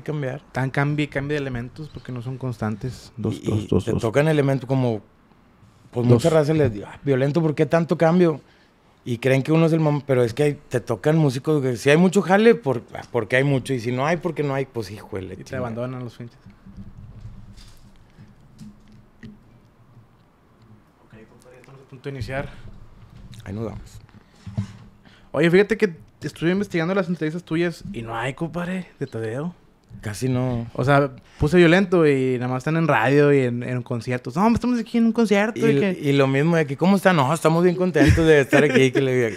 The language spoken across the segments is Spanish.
que cambiar. Tan Y cambio de elementos porque no son constantes. Dos, dos, te tocan elementos como. Pues muchas razas les digo, ah, violento, ¿por qué tanto cambio? Y creen que uno es el mamá, pero es que te tocan músicos que si hay mucho jale, ah, porque hay mucho. Y si no hay, porque no hay, pues híjole. Y te abandonan los finches. Ok, compadre, estamos a punto de iniciar. Ahí nos vamos. Oye, fíjate que estuve investigando las entrevistas tuyas y no hay, compadre, de Tadeo. Casi no. O sea, puse violento y nada más están en radio y en, en conciertos. No, estamos aquí en un concierto. Y, lo mismo de aquí, ¿cómo están? No, estamos bien contentos de estar aquí. que le...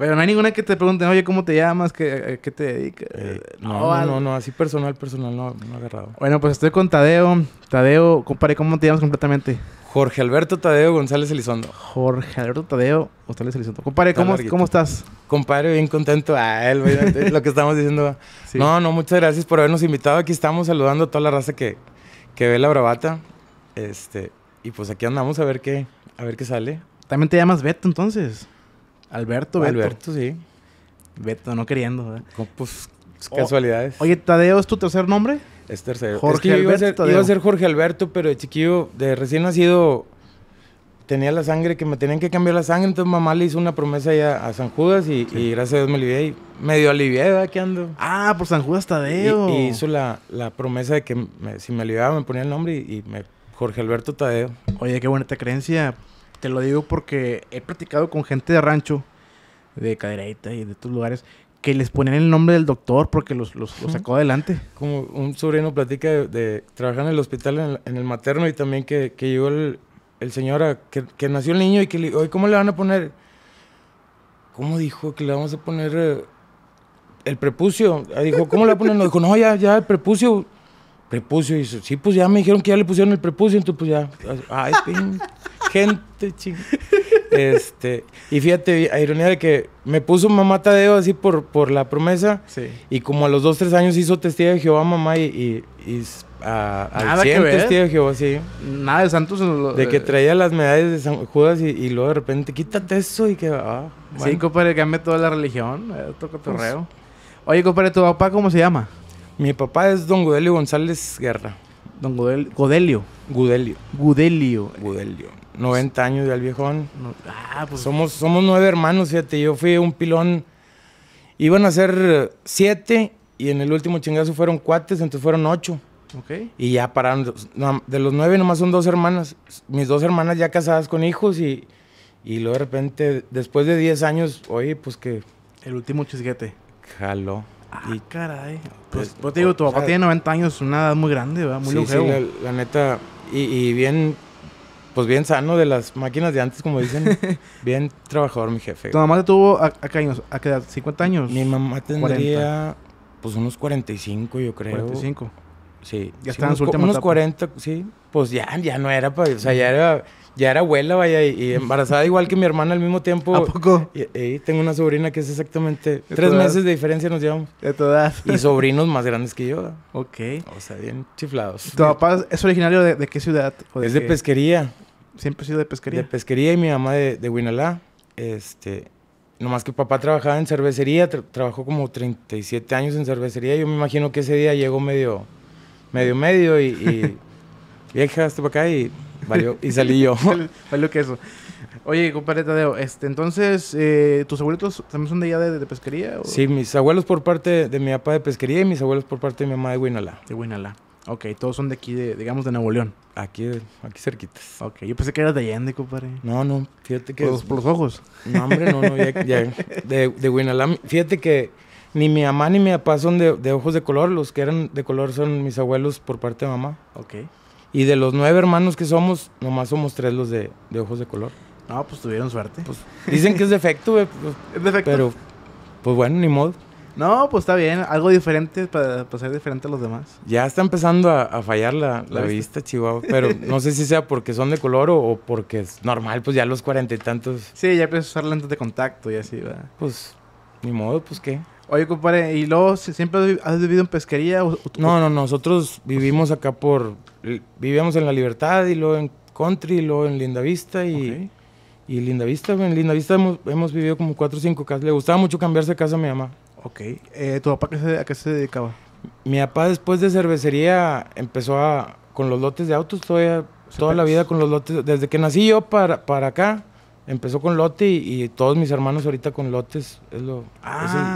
Pero no hay ninguna que te pregunte, oye, ¿cómo te llamas? ¿Qué, eh, qué te dedicas? Eh, no, no, no, así personal, personal, no, agarrado. Bueno, pues estoy con Tadeo. Tadeo, compadre, ¿cómo te llamas completamente? Jorge Alberto Tadeo González Elizondo. Jorge Alberto Tadeo González Elizondo. Compadre, ¿cómo, estás? Compadre, bien contento. A ah, él, lo que estamos diciendo. No, no, muchas gracias por habernos invitado. Aquí estamos saludando a toda la raza que, que ve la bravata. Este, y pues aquí andamos a ver qué, a ver qué sale. También te llamas Beto entonces. Alberto, Beto. Alberto, sí. Beto, no queriendo, pues, pues oh. casualidades. oye, ¿Tadeo es tu tercer nombre? Es tercero. Jorge Alberto, iba, a ser, Jorge Alberto, pero de chiquillo, de recién nacido, tenía la sangre, que me tenían que cambiar la sangre, entonces mamá le hizo una promesa a San Judas y, gracias a Dios me alivié y dio alivié, ¿verdad? ¿Qué ando? Ah, por San Judas Tadeo. Y, hizo la, promesa de que si me aliviaba me ponía el nombre y, me Jorge Alberto Tadeo. Oye, qué buena esta creencia te lo digo porque he platicado con gente de rancho, de Cadereita y de otros lugares, que les ponen el nombre del doctor porque los, los, sacó adelante. Como un sobrino platica de, trabajar en el hospital en el, materno y también que, llegó el, señor, que, nació el niño y que le dijo ¿cómo le van a poner? ¿Cómo dijo que le vamos a poner el prepucio? Dijo, ¿cómo le poner? No, dijo, no, ya, ya, el prepucio. Prepucio, y dice, sí, pues ya me dijeron que ya le pusieron el prepucio, entonces pues ya. Ay, pin gente, ching. Este, y fíjate, a ironía de que me puso mamá Tadeo así por, por la promesa. Sí. Y como a los dos, tres años hizo testigo de Jehová, mamá, y, y, a, testigo de Jehová, sí. Nada de Santos. de que eh. traía las medallas de San Judas y, luego de repente, quítate eso y que. va. Ah, sí, compadre, cambia toda la religión, eh, Toca tu Pues, Oye, compadre, ¿tu papá cómo se llama? Mi papá es don Godelio González Guerra. Don Godel Godelio. Gudelio. Gudelio. Gudelio. 90 años de el viejón. ah, pues. Somos, somos nueve hermanos, siete. Yo fui un pilón. Iban a ser siete y en el último chingazo fueron cuates, entonces fueron ocho. Ok. Y ya pararon. De los nueve nomás son dos hermanas. Mis dos hermanas ya casadas con hijos y, y luego de repente, después de diez años, oye, pues que... El último chisguete. Jaló. Ah, y caray. Pues, pues, pues te digo, tu papá tiene 90 años, una edad muy grande, ¿verdad? Muy sí, sí, la, neta, y, bien pues bien sano de las máquinas de antes, como dicen. bien trabajador, mi jefe. ¿Tu mamá te tuvo a, qué ¿A edad? ¿50 años? Mi mamá tendría, pues unos 45, yo creo. 45. Sí. Ya está en su última Unos 40, sí. Pues ya, ya no era, para, o sea, ya era ya era abuela, vaya, y, embarazada igual que mi hermana al mismo tiempo. ¿A poco? Y, tengo una sobrina que es exactamente tres meses de diferencia nos llevamos. De todas Y sobrinos más grandes que yo. Ok. O sea, bien chiflados. ¿Tu papá es originario de, qué ciudad? es de pesquería. ¿Siempre ha sido de pesquería? De pesquería y mi mamá de, de Este, nomás que papá trabajaba en cervecería, trabajó como 37 años en cervecería. Yo me imagino que ese día llegó medio, medio, medio y, y hasta para acá y y salí yo. Valió eso? Oye, compadre Tadeo, este, entonces, eh, ¿tus abuelitos también son de allá de, pesquería? O? Sí, mis abuelos por parte de mi papá de pesquería y mis abuelos por parte de mi mamá de Huinala. De Huinala. Ok, todos son de aquí, de, digamos, de Nuevo León. Aquí, aquí cerquitas. Ok, yo pensé que eras de Allende, compadre. No, no, fíjate que... Por por los ojos. No, hombre, no, no, ya, De, de fíjate que ni mi mamá ni mi papá son de, de, ojos de color. Los que eran de color son mis abuelos por parte de mamá. Ok. Y de los nueve hermanos que somos, nomás somos tres los de, de ojos de color. No, pues tuvieron suerte. Pues, dicen que es defecto, güey. Pues, es defecto. Pero, pues bueno, ni modo. No, pues está bien. Algo diferente para, ser diferente a los demás. Ya está empezando a, fallar la, la, vista, Chihuahua. Pero no sé si sea porque son de color o, porque es normal, pues ya los cuarenta y tantos. Sí, ya empiezas a usar lentes de contacto y así, ¿verdad? Pues, ni modo, pues qué. Oye, compadre, ¿y luego siempre has vivido en pesquería? no, no, nosotros vivimos acá por eh, vivíamos en La Libertad y luego en Country y luego en Lindavista y, y Lindavista, en Lindavista hemos, hemos vivido como cuatro o cinco casas. Le gustaba mucho cambiarse de casa a mi mamá. Ok. Eh, ¿Tu papá qué se, a qué se dedicaba? Mi papá después de cervecería empezó a, con los lotes de autos, todavía, toda la vida con los lotes, desde que nací yo para, para acá, Empezó con lote y, todos mis hermanos ahorita con lotes. Es lo,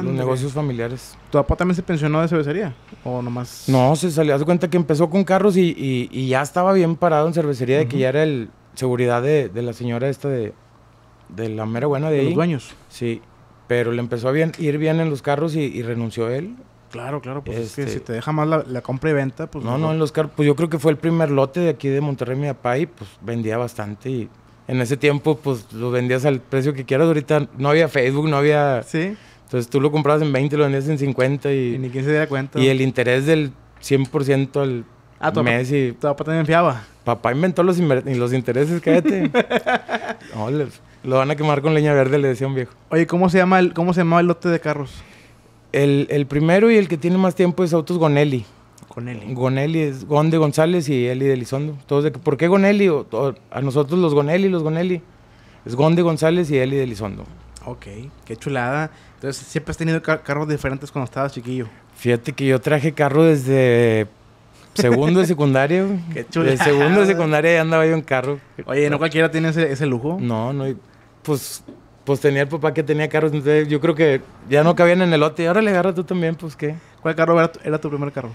los negocios familiares. ¿Tu papá también se pensionó de cervecería? ¿O nomás? No, se salió. Hace cuenta que empezó con carros y, ya estaba bien parado en cervecería, de que ya era el seguridad de, la señora esta de, de, la mera buena de, ahí. los dueños. Sí, pero le empezó a bien, ir bien en los carros y, renunció él. Claro, claro, pues es que este si te deja más la, compra y venta, pues... No, no, no, en los carros, pues yo creo que fue el primer lote de aquí de Monterrey, mi papá, y pues vendía bastante y en ese tiempo, pues lo vendías al precio que quieras. Ahorita no había Facebook, no había. Sí. Entonces tú lo comprabas en 20, lo vendías en 50 y. ni quien se diera cuenta. Y el interés del 100% al ah, mes y. Tu papá también fiaba. Papá inventó los, los intereses, cállate. no, lo van a quemar con leña verde, le decía un viejo. Oye, ¿cómo se llama el, cómo se llamaba el lote de carros? el primero y el que tiene más tiempo es Autos Gonelli. Gonelli Gonelli es Gonde González y Eli de Lizondo Todos ¿por qué Gonelli? O, a nosotros los Gonelli los Gonelli Es Gonde González y Eli de Elizondo. Ok, qué chulada. Entonces, siempre has tenido carros diferentes cuando estabas chiquillo. Fíjate que yo traje carro desde segundo de secundaria. qué chulada. de segundo de secundaria ya andaba yo en carro. Oye, ¿no cualquiera tiene ese, lujo? No, no. Pues pues tenía el papá que tenía carros, entonces yo creo que ya no cabían en el lote. Y ahora le agarra tú también, pues qué. ¿Cuál carro era tu primer carro?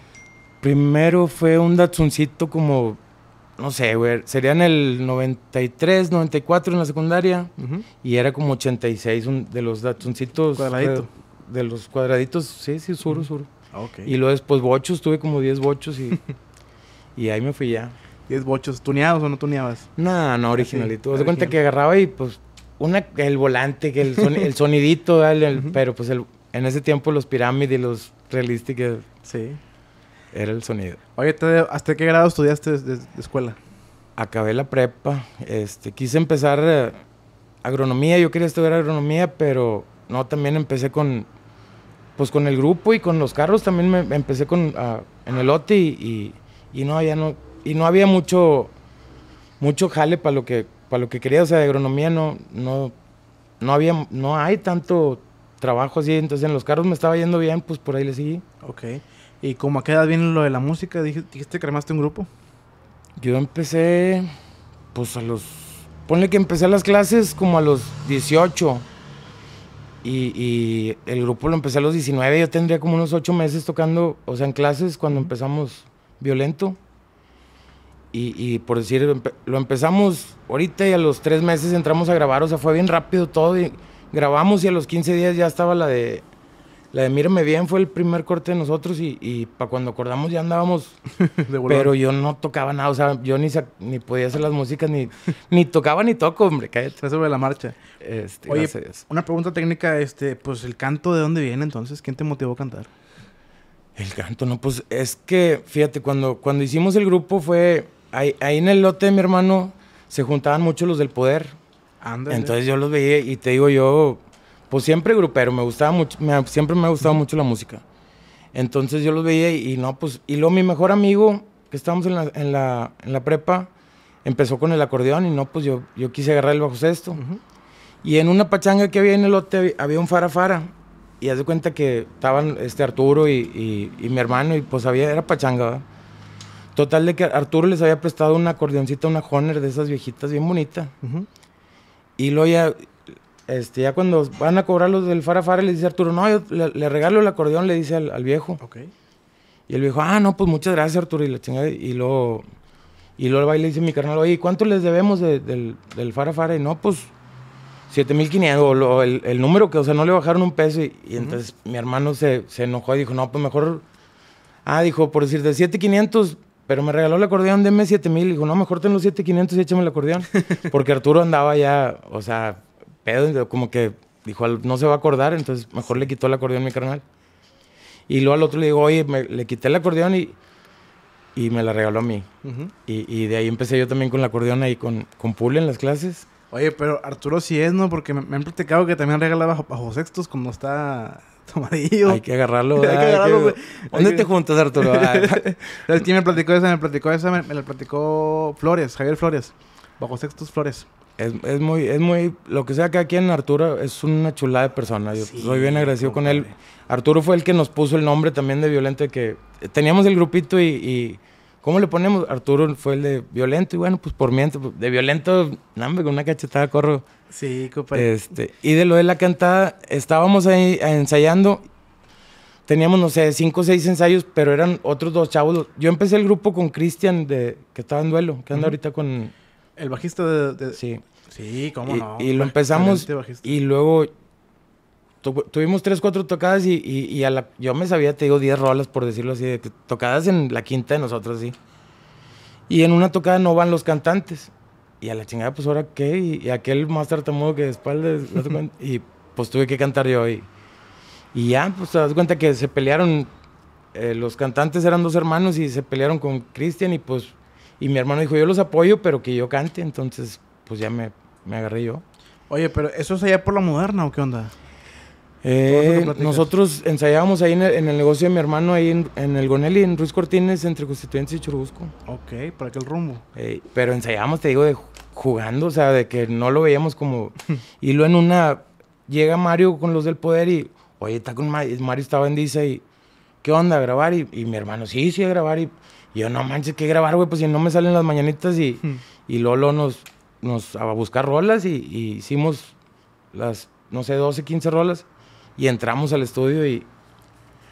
Primero fue un Datsuncito como, no sé, güey, sería en el 93, 94 en la secundaria. Y era como 86 un, de los Datsuncitos. Cuadradito. De, los cuadraditos, sí, sí, sur, sur. Ah, y luego después bochos, tuve como 10 bochos y, y ahí me fui ya. 10 bochos, ¿tuneados o no tuneabas? No, no, originalito. Te cuenta que agarraba y pues una, el volante, que el, sonidito, pero pues en ese tiempo los pirámides, los Realistic, Sí. Era el sonido. Oye, ¿hasta qué grado estudiaste de, escuela? Acabé la prepa. Este, quise empezar eh, agronomía. Yo quería estudiar agronomía, pero no, también empecé con, pues con el grupo y con los carros también me empecé con ah, en el lote y, no había no y no había mucho mucho jale para lo que para lo que quería o sea agronomía no no no había no hay tanto trabajo así entonces en los carros me estaba yendo bien pues por ahí le seguí Ok. Y como a qué edad lo de la música, dijiste que armaste un grupo. Yo empecé, pues a los. Ponle que empecé las clases como a los 18. Y, el grupo lo empecé a los 19. Yo tendría como unos 8 meses tocando, o sea, en clases cuando empezamos violento. Y, por decir, lo empezamos ahorita y a los 3 meses entramos a grabar. O sea, fue bien rápido todo. Y grabamos y a los 15 días ya estaba la de la de Mírame Bien fue el primer corte de nosotros y, para cuando acordamos ya andábamos. de pero yo no tocaba nada, o sea, yo ni, ni podía hacer las músicas, ni, ni tocaba ni toco, hombre, cállate. Eso sobre la marcha. Este, Oye, una pregunta técnica, este, pues el canto, ¿de dónde viene entonces? ¿Quién te motivó a cantar? El canto, no, pues es que, fíjate, cuando, cuando hicimos el grupo fue, ahí, en el lote de mi hermano se juntaban muchos los del poder. Entonces yo los veía y te digo yo, pues siempre grupero, me gustaba mucho, siempre me ha gustado mucho la música. Entonces yo los veía y, no, pues, y luego mi mejor amigo, que estábamos en la, en la, en la prepa, empezó con el acordeón y no, pues yo, yo quise agarrar el bajo sexto. Y en una pachanga que había en el lote había un farafara. Fara, y haz de cuenta que estaban este Arturo y, y, mi hermano y pues había, era pachanga. ¿verdad? Total de que Arturo les había prestado una acordeoncita, una Honer de esas viejitas bien bonita. Y luego ya este, ya cuando van a cobrar los del Fara Fara, le dice Arturo, no, yo le, regalo el acordeón, le dice al, al viejo. Okay. Y el viejo, ah, no, pues muchas gracias, Arturo. Y, la y luego, y luego va baile dice mi carnal, oye, ¿cuánto les debemos del, del Fara Fara? Y no, pues 7500, el, el número que, o sea, no le bajaron un peso. Y, entonces mi hermano se, se, enojó y dijo, no, pues mejor. Ah, dijo, por decir de 7500, pero me regaló el acordeón, deme 7000. Dijo, no, mejor ten los 7500 y échame el acordeón. Porque Arturo andaba ya, o sea, como que dijo, no se va a acordar, entonces mejor le quitó el acordeón a mi carnal. Y luego al otro le digo, oye, me, le quité el acordeón y, y me la regaló a mí. y, de ahí empecé yo también con el acordeón ahí con, con en las clases. Oye, pero Arturo si es, ¿no? Porque me, han platicado que también regalaba bajo, sextos como está tomadillo. Hay que agarrarlo. Hay ¿Dónde te juntas, Arturo? me platicó esa? Me platicó me, me la platicó Flores, Javier Flores. Bajo sextos Flores. Es, muy, es muy, lo que sea que aquí en Arturo es una chulada de persona. Yo soy bien agradecido con él. Arturo fue el que nos puso el nombre también de Violento, que teníamos el grupito y, ¿cómo le ponemos? Arturo fue el de Violento y bueno, pues por miento de Violento, nada, con una cachetada corro. Sí, compadre. Este, y de lo de la cantada, estábamos ahí ensayando teníamos, no sé, cinco o seis ensayos, pero eran otros dos chavos. Yo empecé el grupo con Cristian, que estaba en duelo, que anda ahorita con, el bajista de... Sí. Sí, cómo y, no. Y lo empezamos y luego tuvimos tres, cuatro tocadas y, y, a la, yo me sabía, te digo, diez rolas, por decirlo así, de, tocadas en la quinta de nosotros, sí. Y en una tocada no van los cantantes. Y a la chingada, pues ahora qué, y, aquel más tartamudo que de y pues tuve que cantar yo. Y, y ya, pues te das cuenta que se pelearon, eh, los cantantes eran dos hermanos y se pelearon con Cristian y pues y mi hermano dijo, yo los apoyo, pero que yo cante. Entonces, pues ya me, me agarré yo. Oye, pero ¿eso es allá por la moderna o qué onda? Eh, nosotros ensayábamos ahí en el, negocio de mi hermano, ahí en, el Gonelli, en Ruiz Cortines, entre Constituyentes y Churubusco. Ok, para el rumbo. Eh, pero ensayábamos, te digo, de jugando, o sea, de que no lo veíamos como... y luego en una... Llega Mario con los del poder y... Oye, está con Mario, Mario estaba en y... ¿Qué onda, a grabar? Y, y mi hermano, sí, sí, a grabar y y yo, no manches, ¿qué grabar, güey? Pues si no me salen las mañanitas y, hmm. Lolo nos, nos a buscar rolas y, hicimos las, no sé, 12, 15 rolas y entramos al estudio y...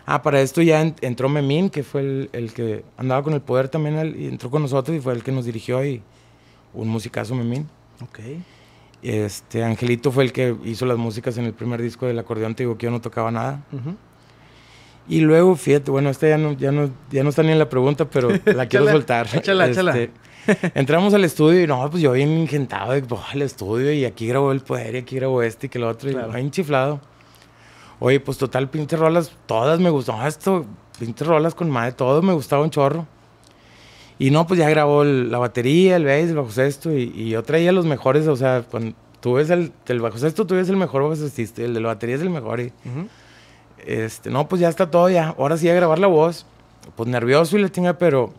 Ah, para esto ya entró Memín, que fue el, que andaba con el poder también, y entró con nosotros y fue el que nos dirigió y un musicazo Memín. Ok. Este, Angelito fue el que hizo las músicas en el primer disco del acordeón, te digo que yo no tocaba nada. Y luego, fíjate, bueno, esta ya no, ya no, ya no está ni en la pregunta, pero la quiero soltar. Échala, échala. Este, entramos al estudio y no, pues yo bien ingentado, de, al estudio y aquí grabó El Poder y aquí grabó este y que el otro, claro. y bien chiflado. Oye, pues total, pinches rolas, todas me gustaron. esto, pinches rolas con madre, todo me gustaba un chorro. Y no, pues ya grabó la batería, el bass, el bajo sexto y, yo traía los mejores, o sea, cuando tú ves el, el bajo sexto, tú ves el mejor bajo sexto, el de la batería es el mejor. Y, este, no, pues ya está todo, ya. Ahora sí a grabar la voz. Pues nervioso y la tenga, pero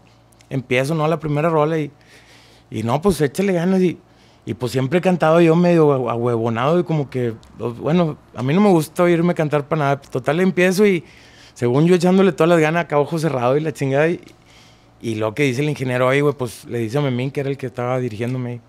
empiezo, ¿no? La primera rola y, no, pues échale ganas y, y pues siempre he cantado yo medio ahuevonado y como que, pues, bueno, a mí no me gusta oírme cantar para nada. Total, empiezo y según yo echándole todas las ganas, acá ojo cerrado y la chingada. Y, lo que dice el ingeniero, oye, pues le dice a Memín, que era el que estaba dirigiéndome,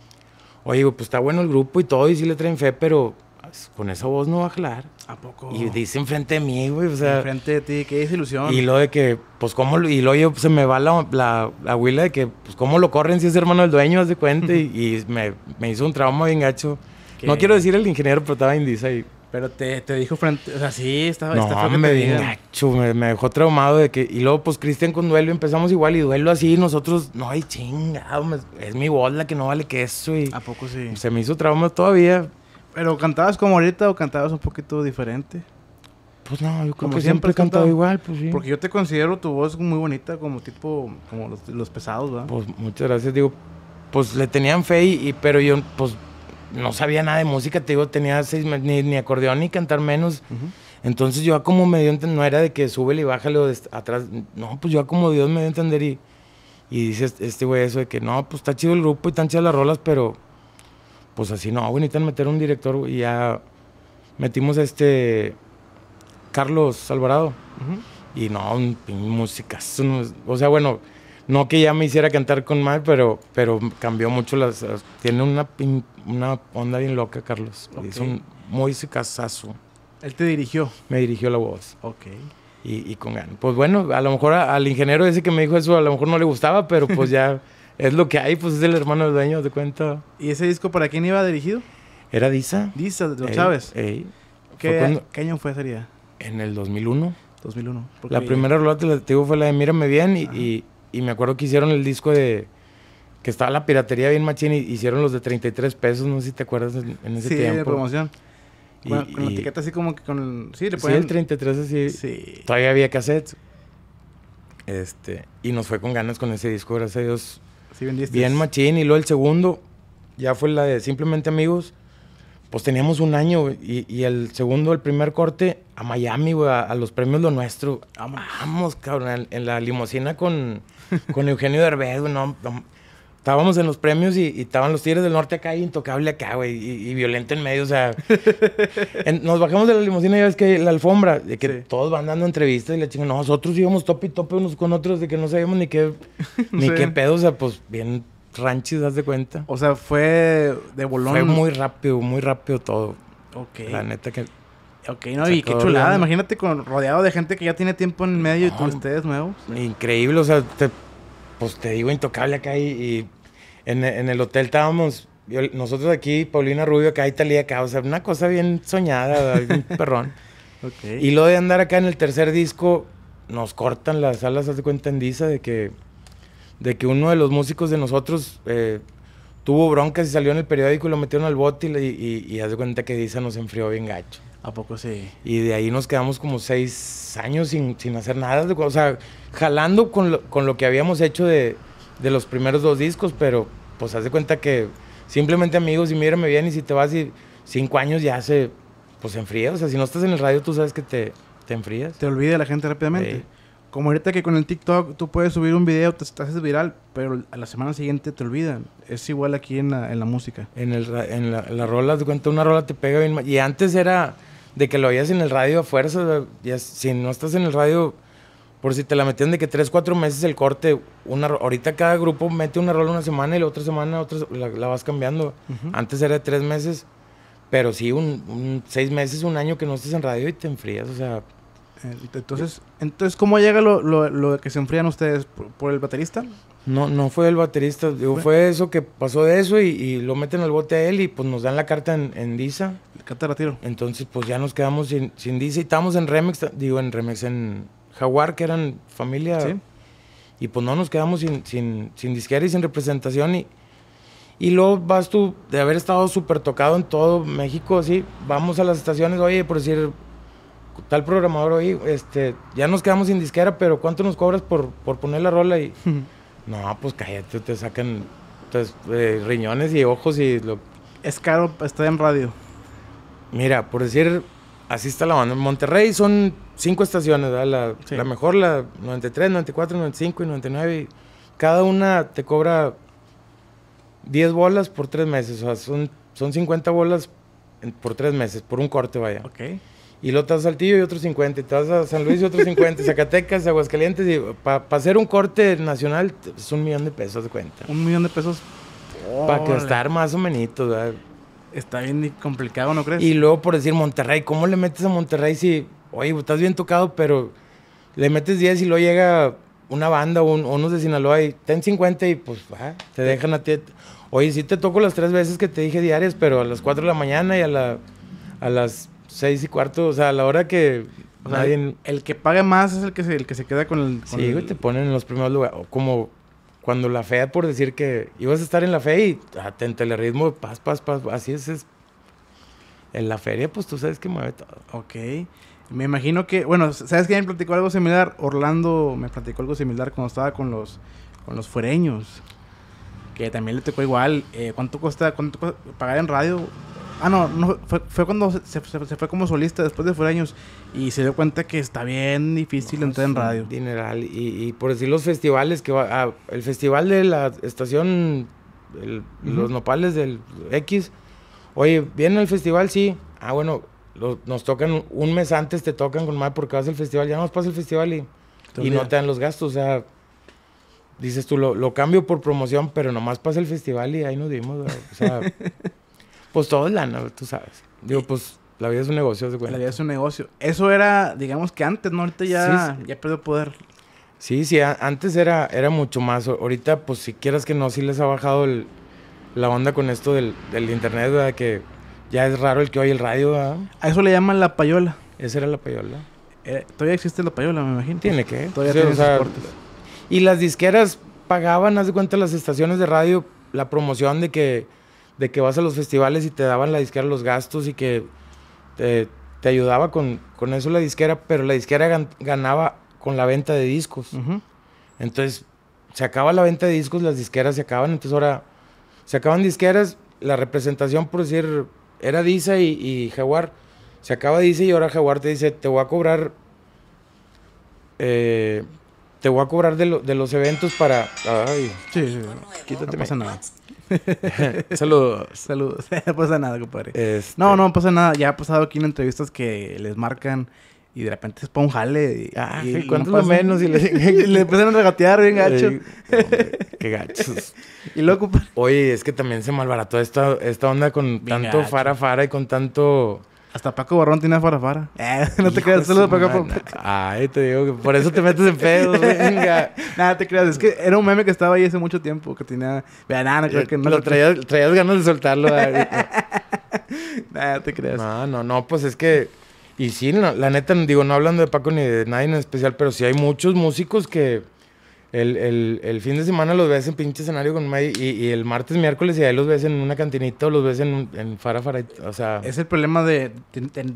oye, pues está bueno el grupo y todo, y sí le traen fe, pero pues, con esa voz no va a jalar. ¿A poco? Y dice enfrente de mí, güey, o sea... Enfrente de ti, qué desilusión. Y lo de que, pues, ¿cómo? Y lo yo, se me va la, la, huila de que, pues, ¿cómo lo corren si es hermano del dueño, haz de cuenta? y, y me, me, hizo un trauma bien gacho. No quiero decir el ingeniero, pero estaba indice ahí Pero te, te, dijo frente, o sea, sí, estaba... No, me, bien gacho, me, dejó traumado de que... Y luego, pues, Cristian con duelo empezamos igual y duelo así, nosotros... No, hay chingado, es mi voz que no vale que eso y... ¿A poco sí? Se me hizo trauma todavía, ¿Pero cantabas como ahorita o cantabas un poquito diferente? Pues no, yo como siempre he cantado, igual, pues sí. Porque yo te considero tu voz muy bonita, como tipo, como los, pesados, ¿verdad? Pues muchas gracias, digo, pues le tenían fe y, pero yo, pues no sabía nada de música, te digo, tenía seis ni, ni acordeón ni cantar menos. Entonces yo como me no era de que súbele y bájale o atrás, no, pues yo como Dios me dio a entender y, y dice este güey eso de que no, pues está chido el grupo y están chidas las rolas, pero pues así, no, güey, necesitan meter un director, y ya metimos a este Carlos Alvarado. Y no, un, música. O sea, bueno, no que ya me hiciera cantar con Mal, pero, pero cambió mucho las. tiene una, una onda bien loca, Carlos. Es un musicazazo. Él te dirigió. Me dirigió la voz. Ok. Y, y con ganas. Pues bueno, a lo mejor al ingeniero ese que me dijo eso, a lo mejor no le gustaba, pero pues ya. es lo que hay, pues es el hermano del dueño, de cuento ¿Y ese disco para quién iba dirigido? Era Disa. Disa, ¿lo sabes? ¿Qué, año fue esa En el 2001. 2001. La primera rola, que te digo, fue la de Mírame Bien y, me acuerdo que hicieron el disco de... Que estaba la piratería bien machín y hicieron los de 33 pesos, no sé si te acuerdas en, ese tiempo. Sí, de promoción. bueno, con la etiqueta así como que con Sí, le Sí, el 33 así. Sí. Todavía había cassettes. Este, y nos fue con ganas con ese disco, gracias a Dios. Bien machín. Y luego el segundo, ya fue la de Simplemente Amigos. Pues teníamos un año y, el segundo, el primer corte, a Miami, a, los premios Lo Nuestro. Vamos, cabrón, en, la limusina con, con Eugenio Derbez, güey, no estábamos en los premios y, estaban los Tigres del Norte acá, intocable acá, güey, y, violento en medio, o sea. nos bajamos de la limusina y ya ves que la alfombra, de que todos van dando entrevistas y la chinga, nosotros íbamos top y tope unos con otros, de que no sabíamos ni qué, ni qué pedo, o sea, pues bien ranchis, das de cuenta. O sea, fue de bolón. Fue muy rápido, muy rápido todo. Ok. La neta que. Ok, no, y qué chulada. Imagínate con, rodeado de gente que ya tiene tiempo en medio y con ustedes nuevos. Increíble, o sea, te pues te digo, intocable acá y, en, el hotel estábamos, nosotros aquí, Paulina Rubio acá, Italia acá, o sea, una cosa bien soñada, perrón. Y lo de andar acá en el tercer disco, nos cortan las alas, haz de cuenta en Disa, de que, de que uno de los músicos de nosotros eh, tuvo broncas y salió en el periódico y lo metieron al bote y, y, haz de cuenta que Disa nos enfrió bien gacho. ¿A poco sí? Y de ahí nos quedamos como seis años sin, hacer nada, o sea, jalando con lo, con lo que habíamos hecho de, los primeros dos discos, pero pues haz de cuenta que simplemente amigos y mírame bien y si te vas y cinco años ya se, pues enfría, o sea, si no estás en el radio tú sabes que te, te enfrías. Te olvida la gente rápidamente. Sí. Como ahorita que con el TikTok tú puedes subir un video, te, haces viral, pero a la semana siguiente te olvidan. Es igual aquí en la, en la música. En, el, en la, rola, te cuenta, una rola te pega bien. Y antes era de que lo oías en el radio a fuerza. si no estás en el radio, por si te la metían de que tres, cuatro meses el corte. Una, ahorita cada grupo mete una rola una semana y la otra semana otra, la, vas cambiando. Antes era de tres meses, pero sí, un, seis meses, un año que no estés en radio y te enfrías. O sea, eh, entonces, entonces ¿cómo llega lo, que se enfrían ustedes? ¿Por, el baterista? No, no fue el baterista, digo, fue eso que pasó de eso y, lo meten al bote a él y pues nos dan la carta en, Disa. La carta de retiro. Entonces pues ya nos quedamos sin, sin Disa y estamos en Remex, digo en Remex, en Jaguar, que eran familia. ¿Sí? Y pues no, nos quedamos sin, sin, disquera y sin representación y, y luego vas tú, de haber estado súper tocado en todo México, así, vamos a las estaciones, oye, por decir, tal programador, hoy este, ya nos quedamos sin disquera, pero ¿cuánto nos cobras por, por poner la rola? Y, no, pues cállate, te sacan eh, riñones y ojos y lo... Es caro estar en radio. Mira, por decir, así está la banda. En Monterrey son cinco estaciones, ¿verdad? La, mejor, la 93, 94, 95 y 99. Y cada una te cobra 10 bolas por tres meses. O sea, son, son 50 bolas por tres meses, por un corte, vaya. Ok y luego te vas a Saltillo y otros 50, y te vas a San Luis y otros 50, Zacatecas, Aguascalientes, para hacer un corte nacional es un millón de pesos de cuenta. Un millón de pesos. Para estar más o menos, Está bien complicado, ¿no crees? Y luego por decir Monterrey, ¿cómo le metes a Monterrey si, oye, estás bien tocado, pero le metes 10 y luego llega una banda o unos de Sinaloa y ten 50 y pues te dejan a ti. Oye, sí te toco las tres veces que te dije diarias, pero a las 4 de la mañana y a las seis y cuarto, o sea, a la hora que nadie... El que paga más es el que se, el que se queda con el... sí, te ponen en los primeros lugares. O como cuando la fea, por decir que ibas a estar en la fea y atento ah, el ritmo, paz, paz, paz, así es, es. En la feria, pues tú sabes que mueve todo. Ok. Me imagino que, bueno, ¿sabes que me platicó algo similar? Orlando me platicó algo similar cuando estaba con los, con los fuereños. Que también le tocó igual. Eh, ¿Cuánto cuesta cuánto pagar en radio Ah, no, no fue, cuando se, fue como solista después de años y se dio cuenta que está bien difícil entrar en radio. General, y, por decir los festivales que ah, el festival de la estación, los nopales del X. Oye, ¿viene el festival? Sí. Ah, bueno, nos tocan un mes antes, te tocan con más porque vas al festival. Ya nos pasa el festival y, y no te dan los gastos, o sea dices tú, lo, lo, cambio por promoción, pero nomás pasa el festival y ahí nos dimos. O sea, Pues todo es lana, tú sabes. Digo, pues la vida es un negocio, de cuenta. La vida es un negocio. Eso era, digamos que antes, ¿no? Ahorita ya, ya perdió poder. Sí, sí, antes era, era mucho más. Ahorita, pues si quieras que no, sí les ha bajado la onda con esto del, internet, ¿verdad? Que ya es raro el que oye el radio, ¿verdad? A eso le llaman la payola. Esa era la payola. Eh, todavía existe la payola, me imagino. Tiene que. Todavía tiene Y las disqueras pagaban, haz de cuenta, las estaciones de radio la promoción de que de que vas a los festivales y te daban la disquera los gastos y que te, ayudaba con, con, eso la disquera, pero la disquera ganaba con la venta de discos. Entonces, se acaba la venta de discos, las disqueras se acaban, entonces ahora se acaban disqueras, la representación, por decir, era Disa y, Jaguar, se acaba Disa y ahora Jaguar te dice, te voy a cobrar, eh, te voy a cobrar de, los eventos para... Ay, sí, quítate, nada. Saludos. Saludos. No pasa nada, compadre. Este no, no pasa nada. Ya ha pasado aquí en entrevistas que les marcan y de repente es ponjale. jale. Y, ah, ah, ¿cuánto menos? Y le, empezaron a regatear bien gacho. qué gachos. y Oye, es que también se malbarató esta, esta onda con tanto fara fara y con tanto hasta Paco Barrón tiene farafara. Eh, no te creas, solo Paco Barrón. Ay, te digo que por eso te metes en pedos, venga. nada, te creas. Es que era un meme que estaba ahí hace mucho tiempo, que tenía... Vean, nada, no creo que no. Lo traías, ganas de soltarlo. nada, te creas. No, no, no, pues es que... Y sí, la neta, digo, no hablando de Paco ni de nadie en especial, pero sí hay muchos músicos que el, el, el, fin de semana los ves en pinche escenario con May y, el martes, miércoles y ahí los ves en una cantinita o los ves en, en Fara O sea. Es el problema de,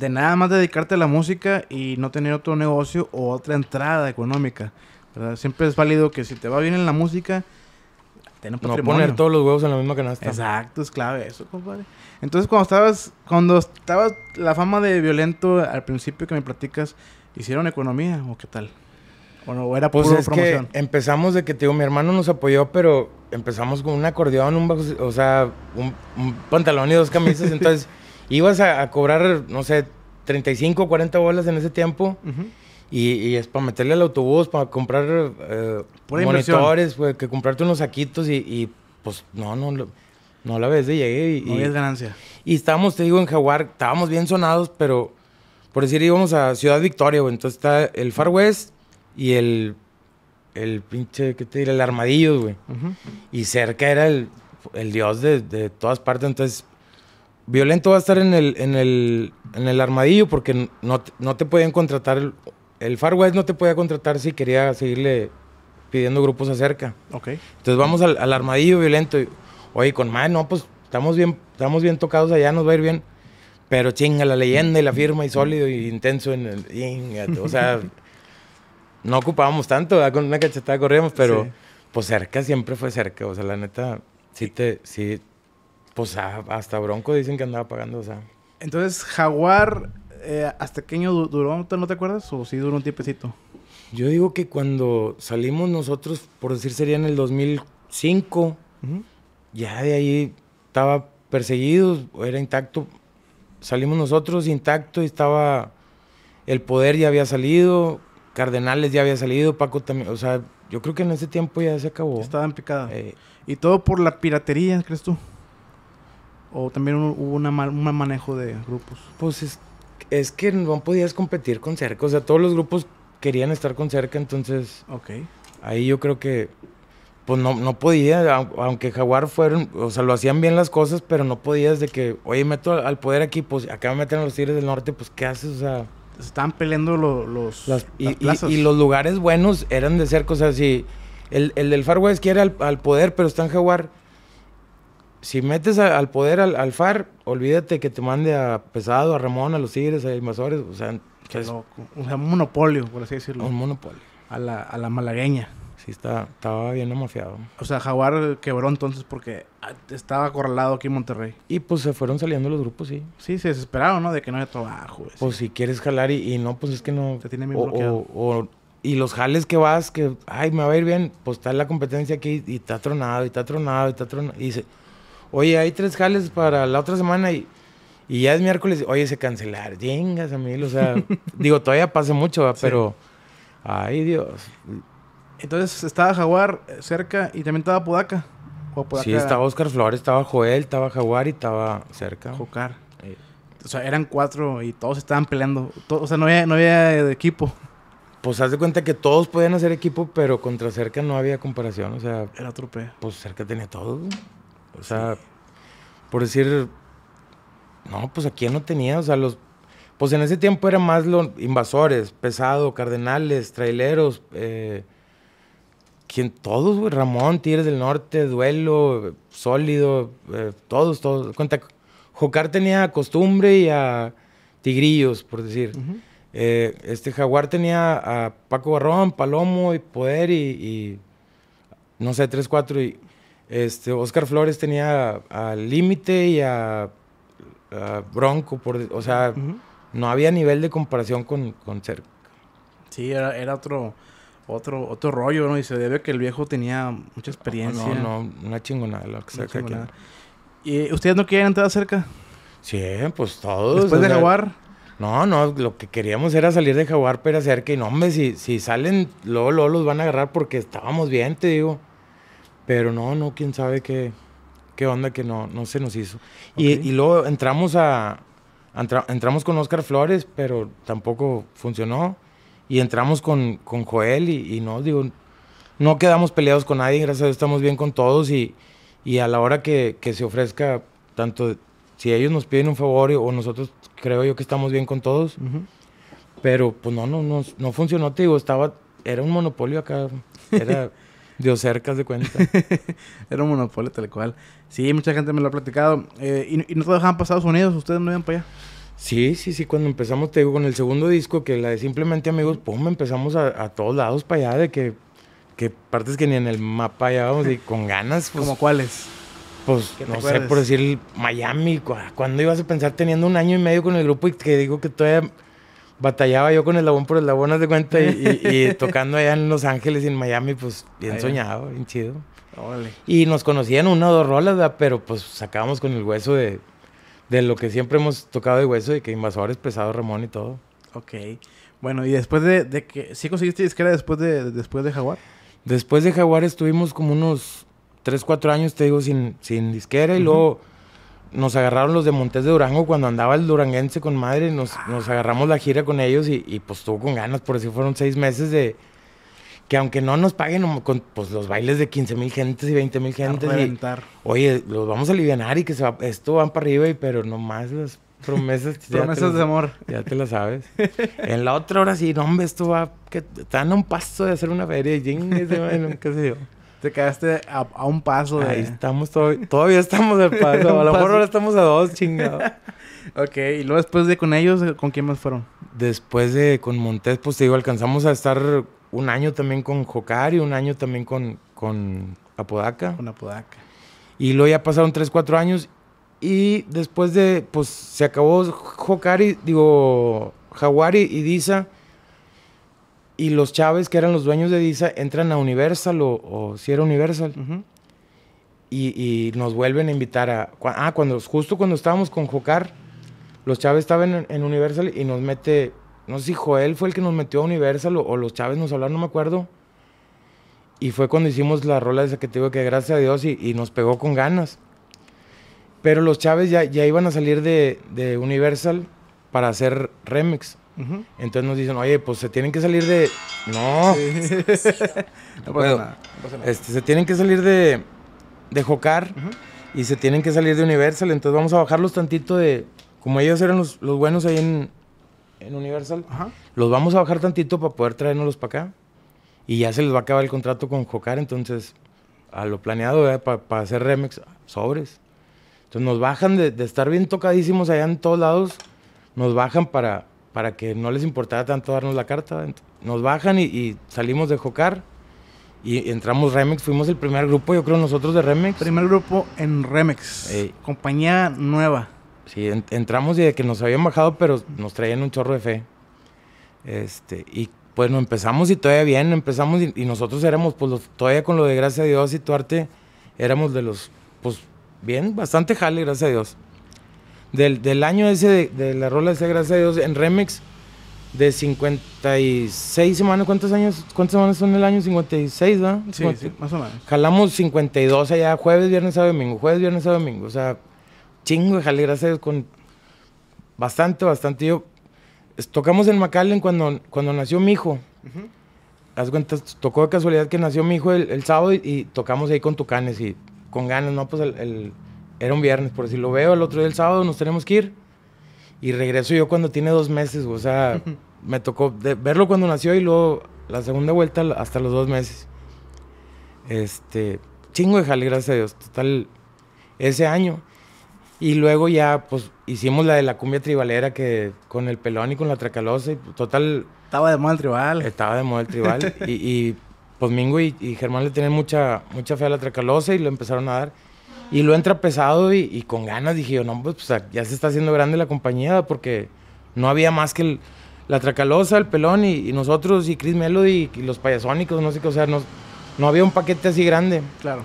nada más dedicarte a la música y no tener otro negocio o otra entrada económica. ¿verdad? Siempre es válido que si te va bien en la música, No poner todos los huevos en la misma canasta. Exacto, es clave eso, compadre. Entonces, cuando estabas, cuando estabas la fama de violento al principio que me platicas, ¿hicieron economía o qué tal? Bueno, ¿Era pues es Que empezamos de que, te digo, mi hermano nos apoyó, pero empezamos con un acordeón, un o sea, un, pantalón y dos camisas. entonces, ibas a, cobrar, no sé, 35, 40 bolas en ese tiempo. Y, es para meterle al autobús, para comprar eh, monitores, que comprarte unos saquitos y, pues no, no, no la ves de llegué. Y, no y, es ganancia. Y estábamos, te digo, en Jaguar, estábamos bien sonados, pero por decir íbamos a Ciudad Victoria, Entonces está el Far West, y el, el pinche, ¿qué te diré? El armadillo, güey. Y cerca era el, el dios de, de, todas partes. Entonces, violento va a estar en el, en el, en el armadillo porque no, no te podían contratar. El Far West no te podía contratar si quería seguirle pidiendo grupos acerca. Ok. Entonces vamos al, armadillo violento. Oye, con más, no, pues estamos bien, estamos bien tocados allá, nos va a ir bien. Pero chinga, la leyenda y la firma y sólido y intenso en el. o sea. no ocupábamos tanto, con una cachetada corríamos, pero pues cerca siempre fue cerca, o sea, la neta, sí te, sí, pues hasta Bronco dicen que andaba pagando, o sea. Entonces, Jaguar, eh, ¿hasta qué duró? ¿No te acuerdas? ¿O sí duró un tiempecito? Yo digo que cuando salimos nosotros, por decir sería en el 2005, ya de ahí estaba perseguido, era intacto. Salimos nosotros intacto y estaba... El poder ya había salido, Cardenales ya había salido, Paco también. O sea, yo creo que en ese tiempo ya se acabó. Estaba picada eh, ¿Y todo por la piratería, crees tú? ¿O también hubo una un mal manejo de grupos? Pues es, que no podías competir con cerca. O sea, todos los grupos querían estar con cerca, entonces. Ok. Ahí yo creo que. Pues no, no podía, aunque Jaguar fueron, o sea, lo hacían bien las cosas, pero no podías de que, oye, meto al poder aquí, pues acá me meten a los Tigres del Norte, pues ¿qué haces? O sea, estaban peleando los las, y, los lugares buenos eran de cerca, o sea, si el, del Far West quiere al, al poder, pero está en Jaguar. Si metes al poder al, Far, olvídate que te mande a Pesado, a Ramón, a los Tigres, a Invasores, o sea, es, un monopolio, por así decirlo. Un monopolio. A la, a la malagueña. Sí, está, estaba bien amafiado. O sea, Jaguar quebró entonces porque estaba acorralado aquí en Monterrey. Y pues se fueron saliendo los grupos, sí. Sí, se desesperaron, ¿no? De que no haya trabajo. Pues si quieres jalar y, no, pues es que no. Te tiene bien y los jales que vas, que, ay, me va a ir bien, pues está la competencia aquí y está tronado, y está tronado, y está tronado. Y dice, oye, hay tres jales para la otra semana y, y ya es miércoles, oye, se cancelar vengas a mí, o sea, digo, todavía pasa mucho, pero, ay, Dios entonces estaba Jaguar eh, cerca y también estaba Podaca. sí, estaba Oscar Flores, estaba Joel, estaba Jaguar y estaba cerca. Jocar. O sea, eran cuatro y todos estaban peleando. o sea, no había, no eh, equipo. Pues haz de cuenta que todos podían hacer equipo, pero contra cerca no había comparación. O sea. Era tropeo. Pues cerca tenía todo. O sea, por decir. No, pues aquí no tenía. O sea, los pues en ese tiempo eran más los invasores, pesado, cardenales, traileros, eh, todos, Ramón, Tigres del Norte, Duelo, Sólido, eh, todos, todos. cuenta Jocar tenía costumbre y a Tigrillos, por decir. Eh, este Jaguar tenía a Paco Barrón, Palomo y Poder y, no sé, 3-4. Y este, Oscar Flores tenía al Límite y a, Bronco, o sea, no había nivel de comparación con, con Cerco. Sí, era otro otro, otro rollo, ¿no? Y se debe a que el viejo tenía mucha ah, experiencia. No, no, una chingonada lo que aquí. ¿Y ustedes no quieren entrar cerca? Sí, pues todos. ¿Después de Jaguar? no, no, lo que queríamos era salir de Jaguar, pero hacer Y no, hombre, si, si salen, luego, luego los van a agarrar porque estábamos bien, te digo. Pero no, no, quién sabe qué, qué onda que no, no se nos hizo. Y, y, luego entramos a. entramos con Oscar Flores, pero tampoco funcionó y entramos con, con Joel y, no, digo, no quedamos peleados con nadie, gracias a Dios estamos bien con todos y, y a la hora que, que, se ofrezca, tanto si ellos nos piden un favor o nosotros, creo yo que estamos bien con todos, pero pues no, no, no, no funcionó, te digo, estaba, era un monopolio acá, era... Dios cercas de cuenta. Era un monopolio tal cual. Sí, mucha gente me lo ha platicado. Eh, y, y, no pasar para Estados Unidos? ¿Ustedes no iban para allá? Sí, sí, sí, cuando empezamos, te digo, con el segundo disco, que la de Simplemente Amigos, pum, empezamos a, todos lados para allá, de que, partes que ni en el mapa ya vamos, y con ganas. Pues, ¿Como cuáles? Pues, no sé, por decir Miami, ¿cuándo ibas a pensar teniendo un año y medio con el grupo y que digo que todavía batallaba yo con el labón por el labón, de cuenta, y, tocando allá en Los Ángeles y en Miami, pues bien soñado, bien chido. Y nos conocían una o dos rolas, pero pues sacábamos con el hueso de de lo que siempre hemos tocado de hueso y que invasores, pesado, Ramón y todo. Ok. Bueno, y después de, que... ¿Sí conseguiste disquera después de, después de Jaguar? Después de Jaguar estuvimos como unos 3, 4 años, te digo, sin, sin disquera. Y luego nos agarraron los de Montes de Durango cuando andaba el duranguense con madre. Nos, ah. nos agarramos la gira con ellos y, y pues tuvo con ganas. Por eso fueron 6 meses de que aunque no nos paguen um, con, pues, los bailes de 15 mil gentes y 20 mil gentes. oye, los vamos a aliviar y que se va, van para arriba, y, pero nomás las promesas. promesas de amor. Ya te las sabes. en la otra hora sí, no, hombre, esto va, que están a un paso de hacer una feria. Te quedaste a, un paso de... Ahí estamos, todavía, estamos al paso. a lo mejor ahora estamos a dos, chingado. ok, y luego después de con ellos, ¿con quién más fueron? Después de con Montes, pues te digo, alcanzamos a estar un año también con y un año también con, con Apodaca. Con Apodaca. Y luego ya pasaron 3, 4 años y después de, pues se acabó Jocari, digo, Jaguari y Disa. Y los Chávez, que eran los dueños de Disa, entran a Universal o, si era Universal. y, nos vuelven a invitar a... Ah, cuando, justo cuando estábamos con Jocar, los Chávez estaban en Universal y nos mete no sé si Joel fue el que nos metió a Universal o, los Chávez nos hablaron, no me acuerdo. Y fue cuando hicimos la rola esa que te digo que gracias a Dios y, nos pegó con ganas. Pero los Chávez ya, iban a salir de, Universal para hacer remix. Entonces nos dicen, oye, pues se tienen que salir de. No. se tienen que salir de. de Jocar. Y se tienen que salir de Universal. Entonces vamos a bajarlos tantito de. Como ellos eran los, los buenos ahí en, en Universal. Los vamos a bajar tantito para poder traernos para acá. Y ya se les va a acabar el contrato con Jocar, entonces a lo planeado para hacer Remex, sobres. Entonces nos bajan de, estar bien tocadísimos allá en todos lados, nos bajan para, para que no les importara tanto darnos la carta. Nos bajan y, salimos de Jocar y entramos Remix, fuimos el primer grupo, yo creo nosotros de Remix Primer grupo en Remix compañía nueva. Sí, entramos y de que nos habían bajado, pero nos traían un chorro de fe. Este, y pues nos empezamos y todavía bien, empezamos y, nosotros éramos, pues todavía con lo de gracias a Dios y tu arte, éramos de los, pues bien, bastante jale, gracias a Dios. Del, del año ese de, la rola ese, gracias a Dios, en Remix de 56 semanas, ¿cuántos años, cuántas semanas son el año? 56, ¿verdad? Sí, sí, más o menos. Jalamos 52 allá, jueves, viernes, sábado, domingo, jueves, viernes, sábado, domingo, o sea, chingo de jale, gracias con bastante, bastante. Yo tocamos en McAllen cuando, cuando nació mi hijo. cuenta, tocó de casualidad que nació mi hijo el, sábado y, tocamos ahí con tucanes y con ganas, ¿no? Pues el, era un viernes, por si lo veo, el otro día el sábado nos tenemos que ir. Y regreso yo cuando tiene dos meses, o sea, me tocó verlo cuando nació y luego la segunda vuelta hasta los dos meses. Este, chingo de jale, gracias Dios, total, ese año. Y luego ya, pues, hicimos la de la cumbia tribalera que con el pelón y con la tracalosa. Y, pues, total. Estaba de moda el tribal. Estaba de moda el tribal. y, pues Mingo y, Germán le tenían mucha, mucha fe a la tracalosa y lo empezaron a dar. Y lo entra pesado y, con ganas dije yo, no, pues, ya se está haciendo grande la compañía porque no había más que la tracalosa, el pelón y, nosotros y Chris Melody y, los payasónicos, no sé qué, o sea, no, no había un paquete así grande. Claro.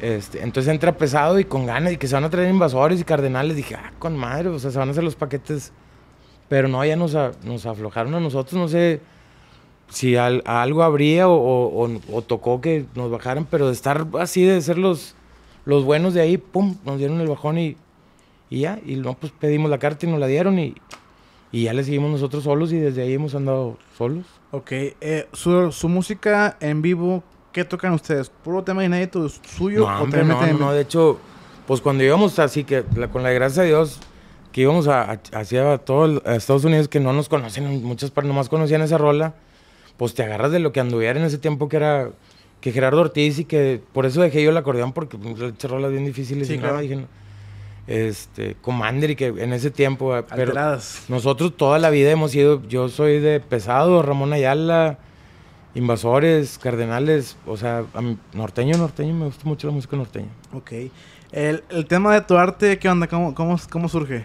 Este, entonces entra pesado y con ganas y que se van a traer invasores y cardenales. Dije, ah, con madre, o sea, se van a hacer los paquetes. Pero no, ya nos, nos aflojaron a nosotros, no sé si algo habría o, tocó que nos bajaran, pero de estar así, de ser los, los buenos de ahí, pum, nos dieron el bajón y, ya. Y no, pues pedimos la carta y nos la dieron y, ya le seguimos nosotros solos y desde ahí hemos andado solos. Ok, eh, su, su música en vivo, ¿Qué tocan ustedes? ¿Puro tema inédito suyo no, o no, no, no, de hecho, pues cuando íbamos así que la, con la gracia de Dios que íbamos a, hacia todo Estados Unidos que no nos conocen, muchas personas nomás conocían esa rola, pues te agarras de lo que anduviera en ese tiempo que era que Gerardo Ortiz y que por eso dejé yo el acordeón porque he pues, rolas bien difíciles sí, y nada, dije, este, Commander y que en ese tiempo, eh, Alteradas. nosotros toda la vida hemos ido, yo soy de Pesado, Ramón Ayala, invasores, cardenales, o sea, norteño, norteño, me gusta mucho la música norteña. Ok. El, el tema de tu arte, ¿qué onda? ¿Cómo, cómo, surge?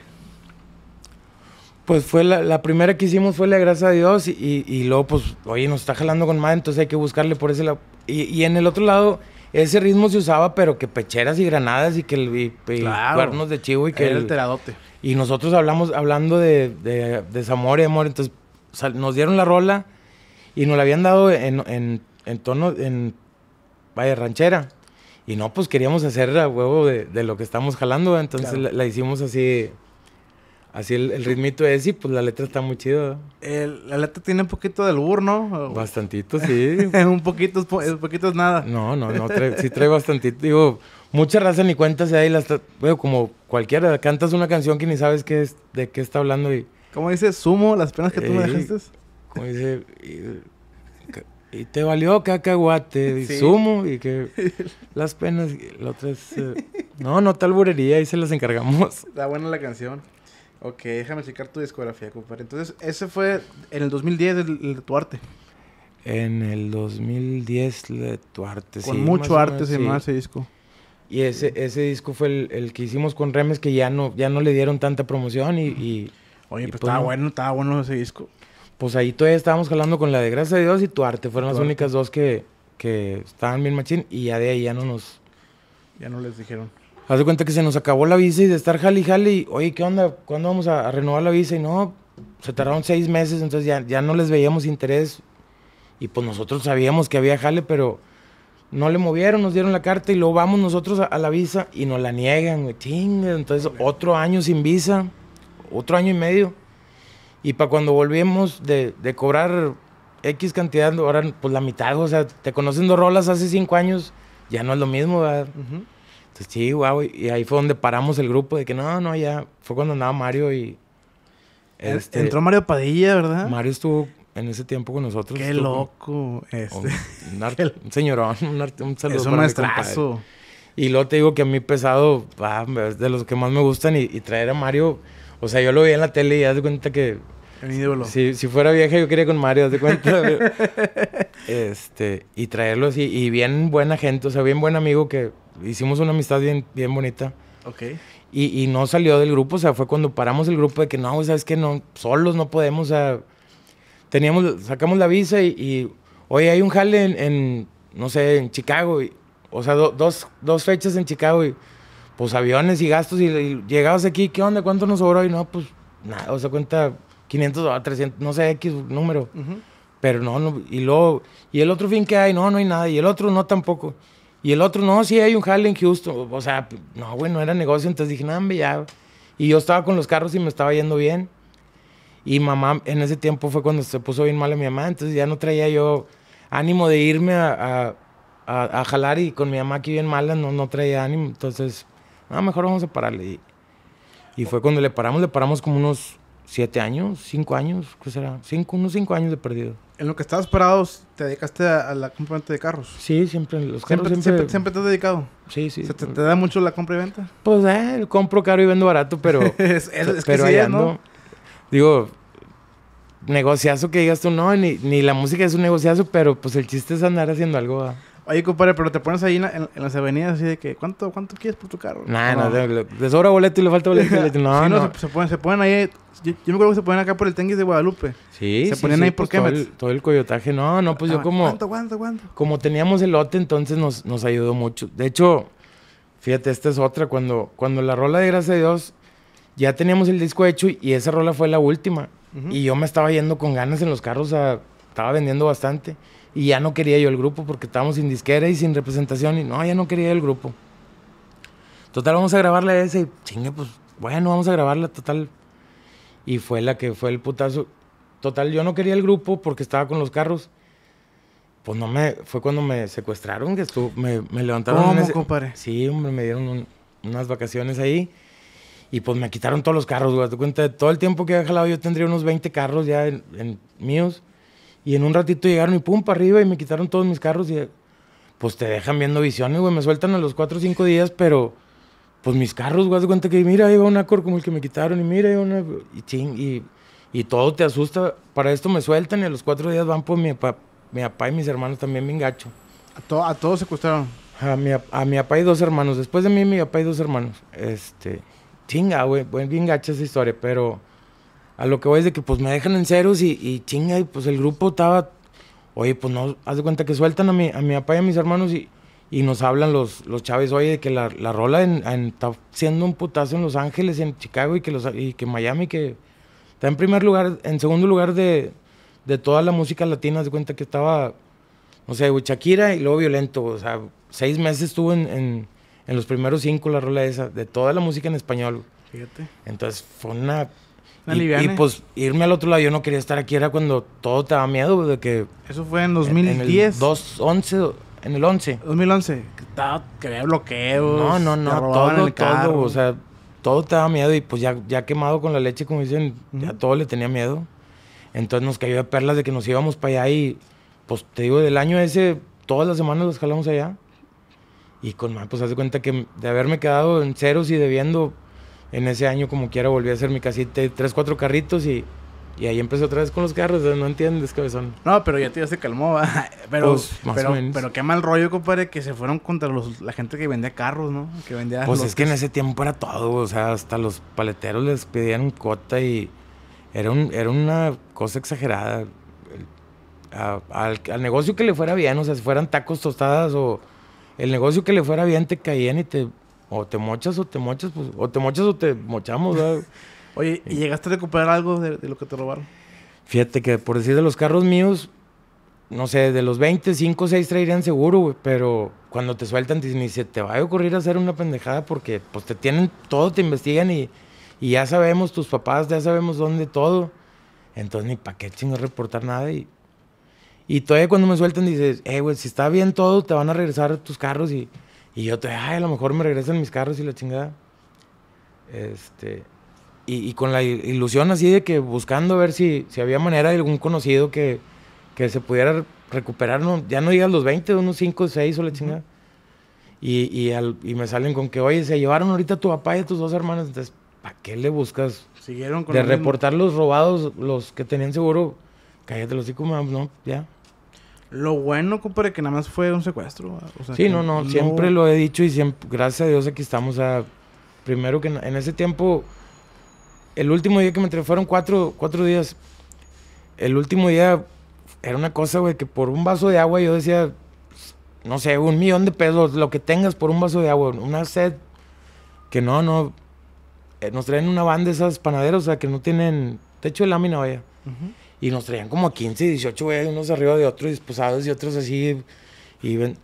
Pues fue la, la, primera que hicimos fue la gracia a Dios y, y, luego pues, oye, nos está jalando con madre, entonces hay que buscarle por ese lado. Y, y, en el otro lado, ese ritmo se usaba, pero que pecheras y granadas y que el, claro. cuernos de chivo y que... Era el, teradote. Y nosotros hablamos, hablando de, de, de desamor y amor, entonces nos dieron la rola y nos la habían dado en, en, tono, en Valle Ranchera. Y no, pues queríamos hacer a huevo de, de lo que estamos jalando, entonces la, hicimos así. Así el, ritmito es y pues la letra está muy chida. La letra tiene un poquito de bur, ¿no? Bastantito, sí. un poquito, un poquito es nada. No, no, no, trae, sí trae bastantito. Digo, mucha raza ni cuenta y las como cualquiera, cantas una canción que ni sabes qué es, de qué está hablando y... ¿Cómo dice? ¿Sumo las penas que tú me dejaste? Como dice, y, te valió cacahuate, y sumo, y que las penas, tres eh, no, no tal burería, ahí se las encargamos. Está buena la canción. Ok, déjame checar tu discografía, compadre. Entonces, ese fue en el 2010 el, el, tu arte. En el 2010 el, tu arte, Con mucho arte se más ese disco. Y ese, ese disco fue el, que hicimos con Remes que ya no, ya no le dieron tanta promoción y... Oye, pues pues estaba bueno, estaba bueno ese disco pues ahí todavía estábamos jalando con la de Gracia de Dios y tu arte. Fueron las únicas dos que, estaban bien machín y ya de ahí ya no nos... Ya no les dijeron. Haz de cuenta que se nos acabó la visa y de estar jali jali, oye, ¿qué onda? ¿Cuándo vamos a, renovar la visa? Y no, se tardaron seis meses, entonces ya, ya no les veíamos interés. Y pues nosotros sabíamos que había jale, pero no le movieron, nos dieron la carta y luego vamos nosotros a, la visa y nos la niegan, güey, Entonces, otro año sin visa, otro año y medio. Y para cuando volvimos de, de, cobrar X cantidad, ahora pues la mitad, o sea, te conocen dos rolas hace cinco años, ya no es lo mismo, ¿verdad? Entonces, sí, wow, y ahí fue donde paramos el grupo, de que no, no, ya, fue cuando andaba Mario y... Este entró Mario Padilla, ¿verdad? Mario estuvo en ese tiempo con nosotros. Qué loco, este. Un, señorón, un, saludo. Es un maestrazo. Y luego te digo que a mí pesado, de los que más me gustan y traer a Mario o sea, yo lo vi en la tele y haz de cuenta que. ídolo. Si, si fuera vieja, yo quería con Mario, haz de cuenta. este, y traerlos Y bien buena gente, o sea, bien buen amigo que hicimos una amistad bien, bien bonita. Ok. Y, no salió del grupo, o sea, fue cuando paramos el grupo de que no, sabes que no, solos no podemos, o sea, teníamos, sacamos la visa y, hoy oye, hay un jale en, no sé, en Chicago, y, o sea, dos, dos fechas en Chicago y pues aviones y gastos y, llegados aquí, ¿qué onda? ¿Cuánto nos sobró? Y no, pues nada, o sea, cuenta 500, 300, ah, no sé, X número. Pero no, y luego, y el otro fin qué hay, no, no hay nada, y el otro no tampoco. Y el otro, no, sí hay un jale justo. O sea, no, güey, no era negocio. Entonces dije, no, hombre, ya. Y yo estaba con los carros y me estaba yendo bien. Y mamá, en ese tiempo fue cuando se puso bien mal a mi mamá. Entonces ya no traía yo ánimo de irme a, a, a, jalar. Y con mi mamá aquí bien mala, no, no traía ánimo. Entonces ah, mejor vamos a pararle. Y, fue cuando le paramos, le paramos como unos siete años, cinco años, ¿qué será? Cinco, unos cinco años de perdido. En lo que estabas parado, ¿te dedicaste a, la compra y venta de carros? Sí, siempre Siempre, siempre... te has dedicado? Sí, sí. ¿Se te, da mucho la compra y venta? Pues, eh, compro caro y vendo barato, pero... es, es, pero que sí, ¿no? Digo, negociazo que digas tú, no, ni, ni la música es un negociazo, pero pues el chiste es andar haciendo algo... Ahí compadre, pero te pones ahí en, en, las avenidas así de que, ¿cuánto, cuánto quieres por tu carro? no, no, te sobra boleto y le falta boleto. no, no, no. Se, se, ponen, se ponen ahí. Yo, me acuerdo que se ponen acá por el Tenguis de Guadalupe. Sí, Se sí, ahí por Kemet. Pues, todo, el, coyotaje. No, no, pues yo ah, como... ¿Cuánto, cuánto, cuánto? Como teníamos el lote, entonces nos, nos ayudó mucho. De hecho, fíjate, esta es otra. Cuando, cuando la rola de Gracias a Dios, ya teníamos el disco hecho y, esa rola fue la última. Y yo me estaba yendo con ganas en los carros Estaba vendiendo bastante. Y ya no quería yo el grupo porque estábamos sin disquera y sin representación. Y no, ya no quería el grupo. Total, vamos a grabarle ese. Chingue, pues bueno, vamos a grabarla, total. Y fue la que fue el putazo. Total, yo no quería el grupo porque estaba con los carros. Pues no me. Fue cuando me secuestraron, que me, levantaron. ¿Cómo, ese, compadre? Sí, hombre, me dieron unas vacaciones ahí. Y pues me quitaron todos los carros, güey. Te cuenta, todo el tiempo que he jalado yo tendría unos 20 carros ya en míos. Y en un ratito llegaron y pum, para arriba y me quitaron todos mis carros y pues te dejan viendo visiones, güey. Me sueltan a los 4 o 5 días, pero pues mis carros, güey, de cuenta que mira, iba un acor como el que me quitaron y mira, ahí va una... Y, ching, y, y, todo te asusta. Para esto me sueltan y a los 4 días van por pues, mi papá, mi papá y mis hermanos también me engacho. ¿A, to a todos secuestraron? A mi, a mi papá y dos hermanos. Después de mí, mi papá y dos hermanos. Este... Chinga, güey. Bien gacha esa historia, pero a lo que voy es de que pues me dejan en ceros y, y chinga, y pues el grupo estaba, oye, pues no, haz de cuenta que sueltan a mi, a mi papá y a mis hermanos y, y nos hablan los, los chaves, oye, de que la, la rola en, está siendo un putazo en Los Ángeles, en Chicago y que, los, y que Miami, que está en primer lugar, en segundo lugar de, de toda la música latina, haz de cuenta que estaba, no sé, sea, Shakira y luego Violento, o sea, seis meses estuvo en, en, en los primeros cinco la rola esa, de toda la música en español. Fíjate. Entonces fue una y, pues irme al otro lado, yo no quería estar aquí, era cuando todo te daba miedo, de que... Eso fue en 2010. En, el 11, en el 11. 2011, que, estaba, que había bloqueos. No, no, no, todo, todo, o sea, todo te daba miedo y pues ya, ya quemado con la leche, como dicen, ya todo le tenía miedo. Entonces nos cayó de perlas de que nos íbamos para allá y pues te digo, del año ese, todas las semanas los jalamos allá. Y con más, pues hace cuenta que de haberme quedado en ceros y debiendo en ese año como quiera volví a hacer mi casita, tres, cuatro carritos y, y ahí empecé otra vez con los carros, no entiendes, cabezón. No, pero ya, te, ya se calmó, ¿va? Pero, pues, pero, qué mal rollo, compadre, que se fueron contra los, la gente que vendía carros, ¿no? Que vendía Pues es que en ese tiempo era todo, o sea, hasta los paleteros les pedían cota y era, un, era una cosa exagerada. al, al, negocio que le fuera bien, o sea, si fueran tacos tostadas o el negocio que le fuera bien, te caían y te o te mochas o te mochas, pues, o te mochas o te mochamos, Oye, ¿y llegaste a recuperar algo de, lo que te robaron? Fíjate que por decir de los carros míos, no sé, de los 20, 5, 6 traerían seguro, güey, pero cuando te sueltan, ni se te va a ocurrir hacer una pendejada porque pues te tienen todo, te investigan y, ya sabemos tus papás, ya sabemos dónde todo. Entonces ni pa' qué chingo reportar nada y... Y todavía cuando me sueltan dices, eh, güey, si está bien todo, te van a regresar tus carros y... Y yo te, ay, a lo mejor me regresan mis carros y la chingada. Este, y, y, con la ilusión así de que buscando a ver si, si había manera de algún conocido que, que se pudiera recuperar, no, ya no digas los 20, unos 5, 6 o la chingada. Y, y, al, y, me salen con que, oye, se llevaron ahorita a tu papá y a tus dos hermanos, entonces, ¿para qué le buscas? Siguieron con De reportar los robados, los que tenían seguro, cállate los hijos, no, ya, lo bueno, compadre, que nada más fue un secuestro. O sea, sí, no, no, siempre lo he dicho y siempre, gracias a Dios aquí estamos. A, primero que en ese tiempo, el último día que me entré, fueron cuatro, cuatro días. El último día era una cosa, güey, que por un vaso de agua yo decía, no sé, un millón de pesos, lo que tengas por un vaso de agua, una sed, que no, no. Eh, nos traen una banda esas panaderas, o sea, que no tienen techo de lámina, vaya y nos traían como 15, 18 unos arriba de otros, disposados y otros así. Y ven,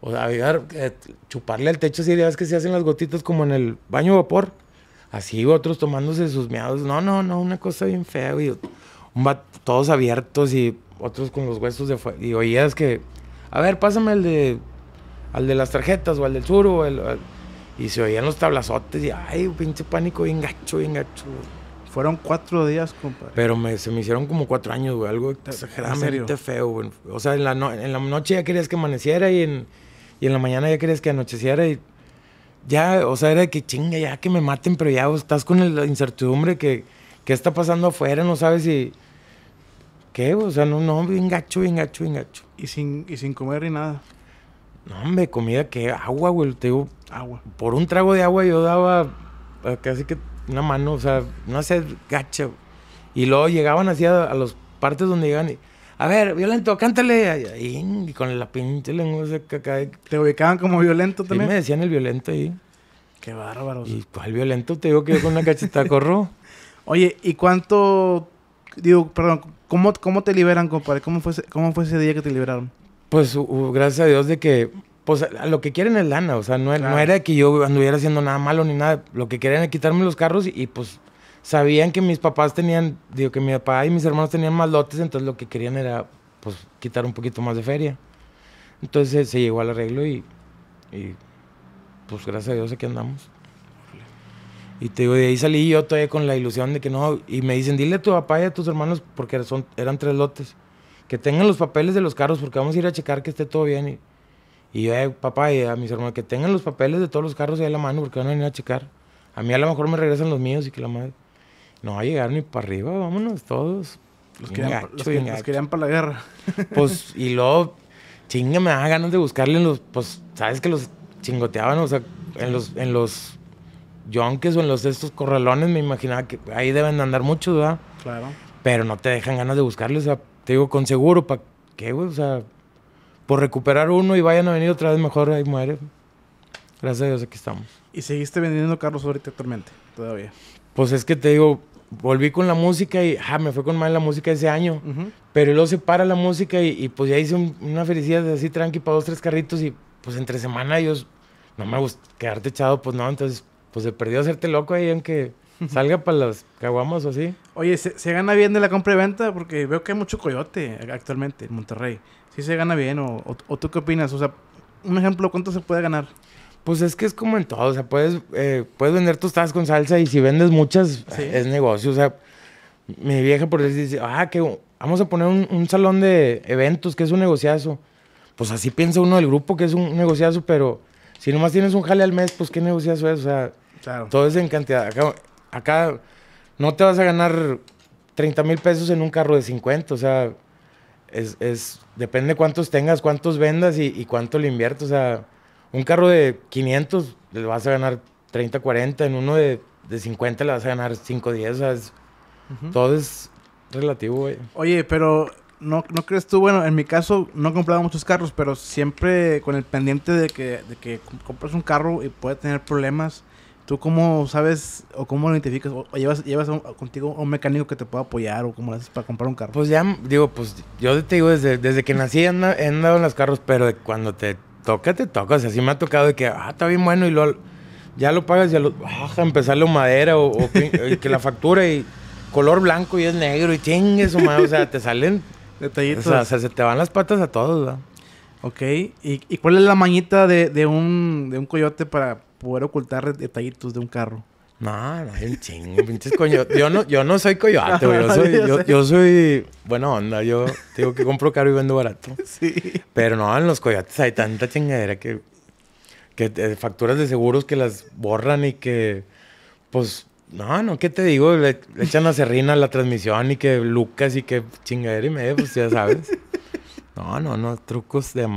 o sea, eh, chuparle al techo, así, ves que se hacen las gotitas como en el baño vapor. Así, otros tomándose sus meados. No, no, no, una cosa bien fea, güey. Un bat todos abiertos y otros con los huesos de fuera. Y oías que, a ver, pásame el de, al de las tarjetas o al del sur y se oían los tablazotes y, ay, pinche pánico bien gacho, bien gacho. Fueron cuatro días, compadre. Pero se me hicieron como cuatro años, güey. Algo exageradamente feo, güey. O sea, en la, en la noche ya querías que amaneciera y en, y en la mañana ya querías que anocheciera y ya, o sea, era de que chinga, ya que me maten, pero ya estás con la incertidumbre que, que está pasando afuera, no sabes si... ¿Qué? O sea, no, no, bien gacho, bien gacho, bien gacho. Y sin, y sin comer ni nada. No, hombre, comida que agua, güey. Te digo, agua. Por un trago de agua yo daba ah, casi que una mano, o sea, no hacer gacha. Y luego llegaban así a, las partes donde llegaban y, a ver, violento, cántale. Y, y con la pinche lengua se Te ubicaban como violento también. me decían el violento ahí. Qué bárbaro. Y cuál violento, te digo que yo con una cachita corro. Oye, ¿y cuánto, digo, perdón, cómo, cómo te liberan, compadre? ¿Cómo fue, ese, ¿Cómo fue ese día que te liberaron? Pues, gracias a Dios de que pues lo que quieren es lana, o sea, no, era que yo anduviera haciendo nada malo ni nada, lo que querían era quitarme los carros y, pues sabían que mis papás tenían, digo que mi papá y mis hermanos tenían más lotes, entonces lo que querían era pues quitar un poquito más de feria. Entonces se llegó al arreglo y, pues gracias a Dios aquí andamos. Y te digo, de ahí salí yo todavía con la ilusión de que no, y me dicen, dile a tu papá y a tus hermanos, porque son, eran tres lotes, que tengan los papeles de los carros porque vamos a ir a checar que esté todo bien. Y, y yo, papá, y a mis hermanos, que tengan los papeles de todos los carros ahí a la mano porque van a venir a checar. A mí a lo mejor me regresan los míos y que la madre. No, va a llegar ni para arriba, vámonos todos. Los, querían, para la guerra. Pues, y luego, chinga, me da ganas de buscarle en los, pues, sabes que los chingoteaban, o sea, en los, en los yonques o en los estos corralones, me imaginaba que ahí deben andar muchos, ¿verdad? Claro. Pero no te dejan ganas de buscarle, o sea, te digo, con seguro, ¿para qué, güey? O sea, por recuperar uno y vayan a venir otra vez mejor, ahí muere. Gracias a Dios, aquí estamos. ¿Y seguiste vendiendo carros ahorita actualmente? Todavía. Pues es que te digo, volví con la música y ah, me fue con mal la música ese año. Pero luego se para la música y, pues ya hice una felicidad así tranqui para dos, tres carritos y pues entre semana ellos no me gusta quedarte echado, pues no, entonces pues se perdió hacerte loco ahí aunque salga para las caguamas o así. Oye, ¿se, ¿se, gana bien de la compra y venta? Porque veo que hay mucho coyote actualmente en Monterrey si se gana bien o, tú qué opinas? O sea, un ejemplo, ¿cuánto se puede ganar? Pues es que es como en todo, o sea, puedes, eh, puedes vender tostadas con salsa y si vendes muchas, es negocio. O sea, mi vieja por decir, ah, que vamos a poner un, salón de eventos, que es un negociazo. Pues así piensa uno del grupo, que es un negociazo, pero si nomás tienes un jale al mes, pues qué negociazo es, o sea, todo es en cantidad. Acá, acá no te vas a ganar 30 mil pesos en un carro de 50, o sea, es, es, depende cuántos tengas, cuántos vendas y, cuánto le inviertes. O sea, un carro de 500 le vas a ganar 30, 40, en uno de, de 50 le vas a ganar 5, 10. todo es relativo, Oye, pero ¿no, ¿no crees tú? Bueno, en mi caso no he comprado muchos carros, pero siempre con el pendiente de que, de que compras un carro y puede tener problemas. ¿Tú cómo sabes o cómo lo identificas? ¿O, llevas, llevas contigo un mecánico que te pueda apoyar o cómo lo haces para comprar un carro? Pues ya, digo, pues yo te digo, desde, que nací he andado, en los carros, pero cuando te toca, te toca. O sea, sí me ha tocado de que, ah, está bien bueno y lo, ya lo pagas y a lo, empezarle madera o, eh, que, la factura y color blanco y es negro y chingues, O sea, te salen. Detallitos. O sea, se, te van las patas a todos, ¿verdad? Ok. ¿Y, cuál es la mañita de, un, de un coyote para poder ocultar detallitos de un carro. No, no, un chingo, pinches coño. Yo no, yo no soy coyote, güey. Yo soy, bueno, onda. Yo digo que compro caro y vendo barato. Sí. Pero no, en los coyotes hay tanta chingadera que, que eh, facturas de seguros que las borran y que, pues, no, no, ¿qué te digo? Le, echan a serrina a la transmisión y que Lucas y que chingadera y medio, pues ya sabes. No, no, no, trucos de...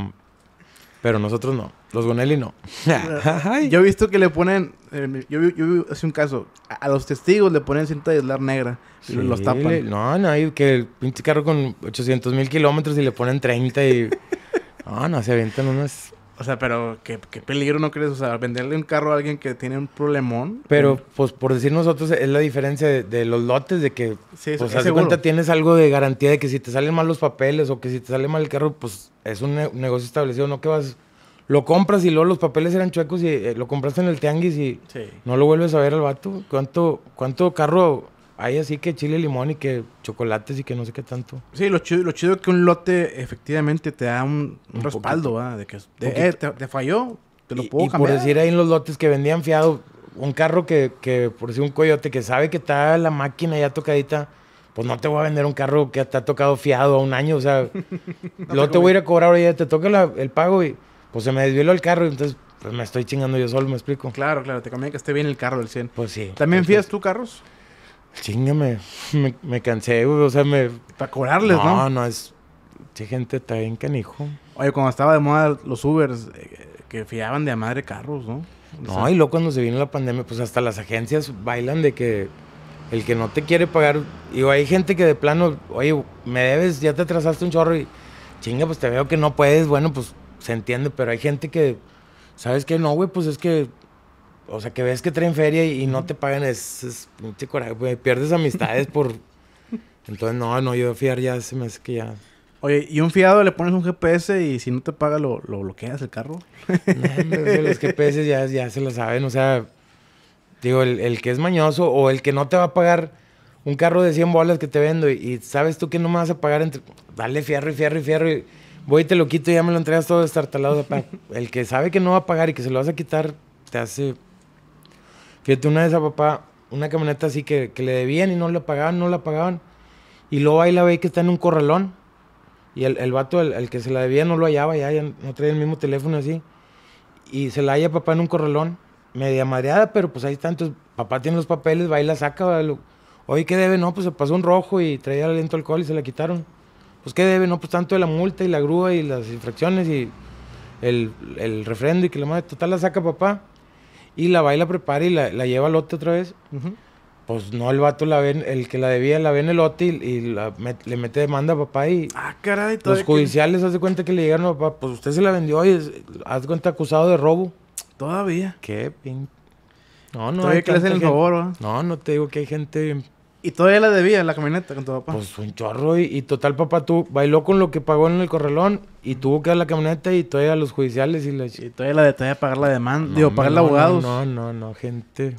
Pero nosotros no. Los Gonelli no. yo he visto que le ponen, eh, yo, yo, hace un caso, a, los testigos le ponen cinta de aislar negra y los tapan. no, no, hay que el carro con 800 mil kilómetros y le ponen 30 y... no, no, se avientan unas... O sea, pero ¿qué, peligro no crees, o sea, venderle un carro a alguien que tiene un problemón. Pero, pues, por decir nosotros, es la diferencia de, los lotes, de que, sí, eso, pues, cuenta, tienes algo de garantía de que si te salen mal los papeles o que si te sale mal el carro, pues, es un negocio establecido, no que vas lo compras y luego los papeles eran chuecos y eh, lo compraste en el tianguis y no lo vuelves a ver al vato. ¿Cuánto, cuánto carro hay así que chile, limón y que chocolates y que no sé qué tanto? Sí, lo chido, es que un lote efectivamente te da un, respaldo, De que eh, te, falló, te lo cambiar. y por decir ahí en los lotes que vendían fiado, un carro que, por decir un coyote que sabe que está la máquina ya tocadita pues no te voy a vender un carro que te ha tocado fiado a un año, o sea, no te voy a ir a cobrar, ya te toca el pago y pues se me desvió el carro, y entonces pues, me estoy chingando yo solo, ¿me explico? Claro, claro, te conviene que esté bien el carro del 100. Pues sí. ¿También pues fías tú carros? Chingame, me, me cansé, güey, o sea, me... Para cobrarles, ¿no? No, no, es... Sí, gente, está bien canijo. Oye, cuando estaba de moda los Ubers, eh, que fiaban de a madre carros, ¿no? no, y luego cuando se vino la pandemia, pues hasta las agencias bailan de que el que no te quiere pagar, Y hay gente que de plano, oye, me debes, ya te atrasaste un chorro y chinga, pues te veo que no puedes, bueno, pues se entiende, pero hay gente que, ¿sabes qué? No, güey, pues es que, o sea, que ves que traen feria y, no te pagan, es, es pinche coraje, güey, pierdes amistades por... Entonces, no, no, yo fiar ya se me hace que ya... Oye, y un fiado le pones un GPS y si no te paga lo, lo bloqueas el carro. no, los GPS ya, ya se lo saben, o sea, digo, el, el, que es mañoso o el que no te va a pagar un carro de 100 bolas que te vendo y, y sabes tú que no me vas a pagar entre... Dale fierro y fierro y fierro y voy y te lo quito y ya me lo entregas todo destartalado. De El que sabe que no va a pagar y que se lo vas a quitar, te hace... Fíjate, una vez a papá, una camioneta así que, que le debían y no la pagaban, no la pagaban. Y luego ahí la ve que está en un corralón. Y el, el vato, el, que se la debía, no lo hallaba, ya, no traía el mismo teléfono así. Y se la halla papá en un corralón, media madreada, pero pues ahí está. Entonces, papá tiene los papeles, va y la saca. Lo, Oye, ¿qué debe? No, pues se pasó un rojo y traía aliento alcohol y se la quitaron pues ¿qué debe? No, pues tanto de la multa y la grúa y las infracciones y el, el refrendo y que la madre total la saca papá y la va y la prepara y la, la lleva al lote otra vez. Pues no, el vato la ven, el que la debía la ve en el lote y, le mete demanda a papá y ah, caray, los judiciales hace cuenta que le llegaron a papá, pues usted se la vendió y haz cuenta acusado de robo. Todavía. Qué pin... No, no. Todavía que le hacen el favor, No, no te digo que hay gente y todavía la debía la camioneta con tu papá. Pues un chorro. Y, total, papá tú bailó con lo que pagó en el corralón y tuvo que dar la camioneta y todavía los judiciales y la... Y todavía la de todavía pagar la demanda. digo, pagar no, abogados. No, no, no, gente...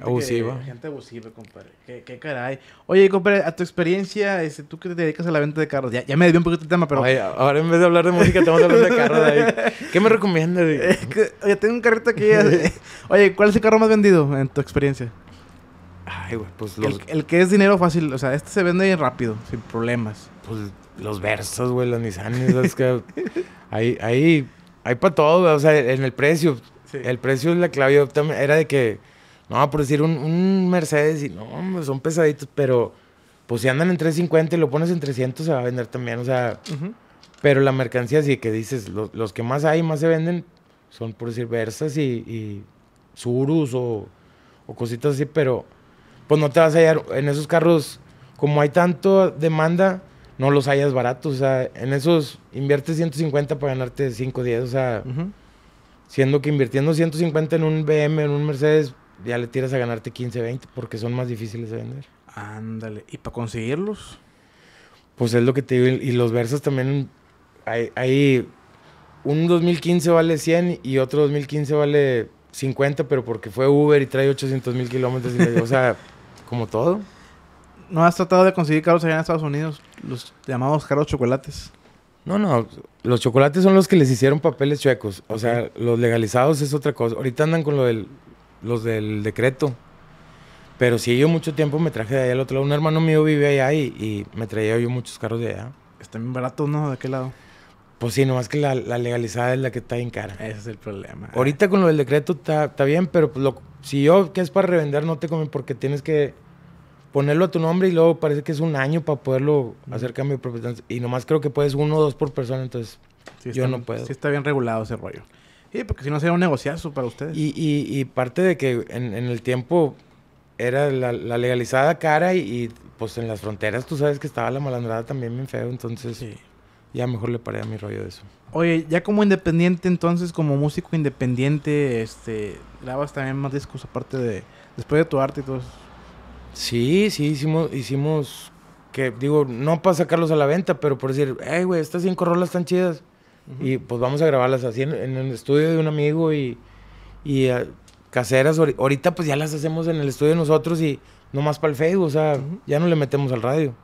abusiva. gente abusiva, compadre. ¿Qué, caray. Oye, compadre, a tu experiencia, este, tú que te dedicas a la venta de carros, ya, ya me debió un poquito el tema, pero. Oye, ahora en vez de hablar de música, estamos hablando de carros, ¿Qué me recomiendas, oye, tengo un carrito aquí. Eh. oye, ¿cuál es el carro más vendido en tu experiencia? Ay, pues el, que es dinero fácil, o sea, este se vende rápido, sin problemas. Pues los versos, güey, los Nissan. es que ahí, hay para todo, o sea, en el precio. El precio es la clave. era de que, no, por decir un, Mercedes y no, son pesaditos, pero pues si andan en 350 y lo pones en 300 se va a vender también, o sea, pero la mercancía sí que dices, los, que más hay, más se venden, son por decir Versas y, y Surus o, o cositas así, pero pues no te vas a hallar en esos carros, como hay tanta demanda, no los hallas baratos. O sea, en esos inviertes 150 para ganarte 5, 10. O sea, siendo que invirtiendo 150 en un BM, en un Mercedes, ya le tiras a ganarte 15, 20 porque son más difíciles de vender. Ándale. ¿Y para conseguirlos? Pues es lo que te digo. Y los versos también. Hay, hay un 2015 vale 100 y otro 2015 vale 50, pero porque fue Uber y trae 800 mil kilómetros. O sea. Como todo. ¿No has tratado de conseguir carros allá en Estados Unidos? Los llamados carros chocolates. No, no. Los chocolates son los que les hicieron papeles chuecos. O sea, los legalizados es otra cosa. Ahorita andan con lo del, los del decreto. Pero sí, yo mucho tiempo me traje de allá al otro lado. Un hermano mío vive allá y, me traía yo muchos carros de allá. Están baratos, ¿no? ¿De qué lado? Pues sí, nomás que la, legalizada es la que está bien cara. Ese es el problema. Ahorita con lo del decreto está, bien, pero pues, lo, si yo que es para revender no te comen porque tienes que ponerlo a tu nombre y luego parece que es un año para poderlo hacer cambio de propiedad. Y nomás creo que puedes uno o dos por persona, entonces yo no puedo. Sí está bien regulado ese rollo. Sí, porque si no sería un negociazo para ustedes. Y, parte de que en, el tiempo era la, legalizada cara y, pues en las fronteras tú sabes que estaba la malandrada también bien feo, entonces... Sí ya mejor le paré a mi rollo de eso. Oye, ya como independiente, entonces, como músico independiente, este, grabas también más discos aparte de, después de tu arte y todo eso. Sí, sí, hicimos, hicimos que, digo, no para sacarlos a la venta, pero por decir, hey, güey, estas cinco rolas están chidas. Y pues vamos a grabarlas así en, el estudio de un amigo y, eh, caseras. Ahorita pues ya las hacemos en el estudio de nosotros y nomás para el Facebook, o sea, ya no le metemos al radio.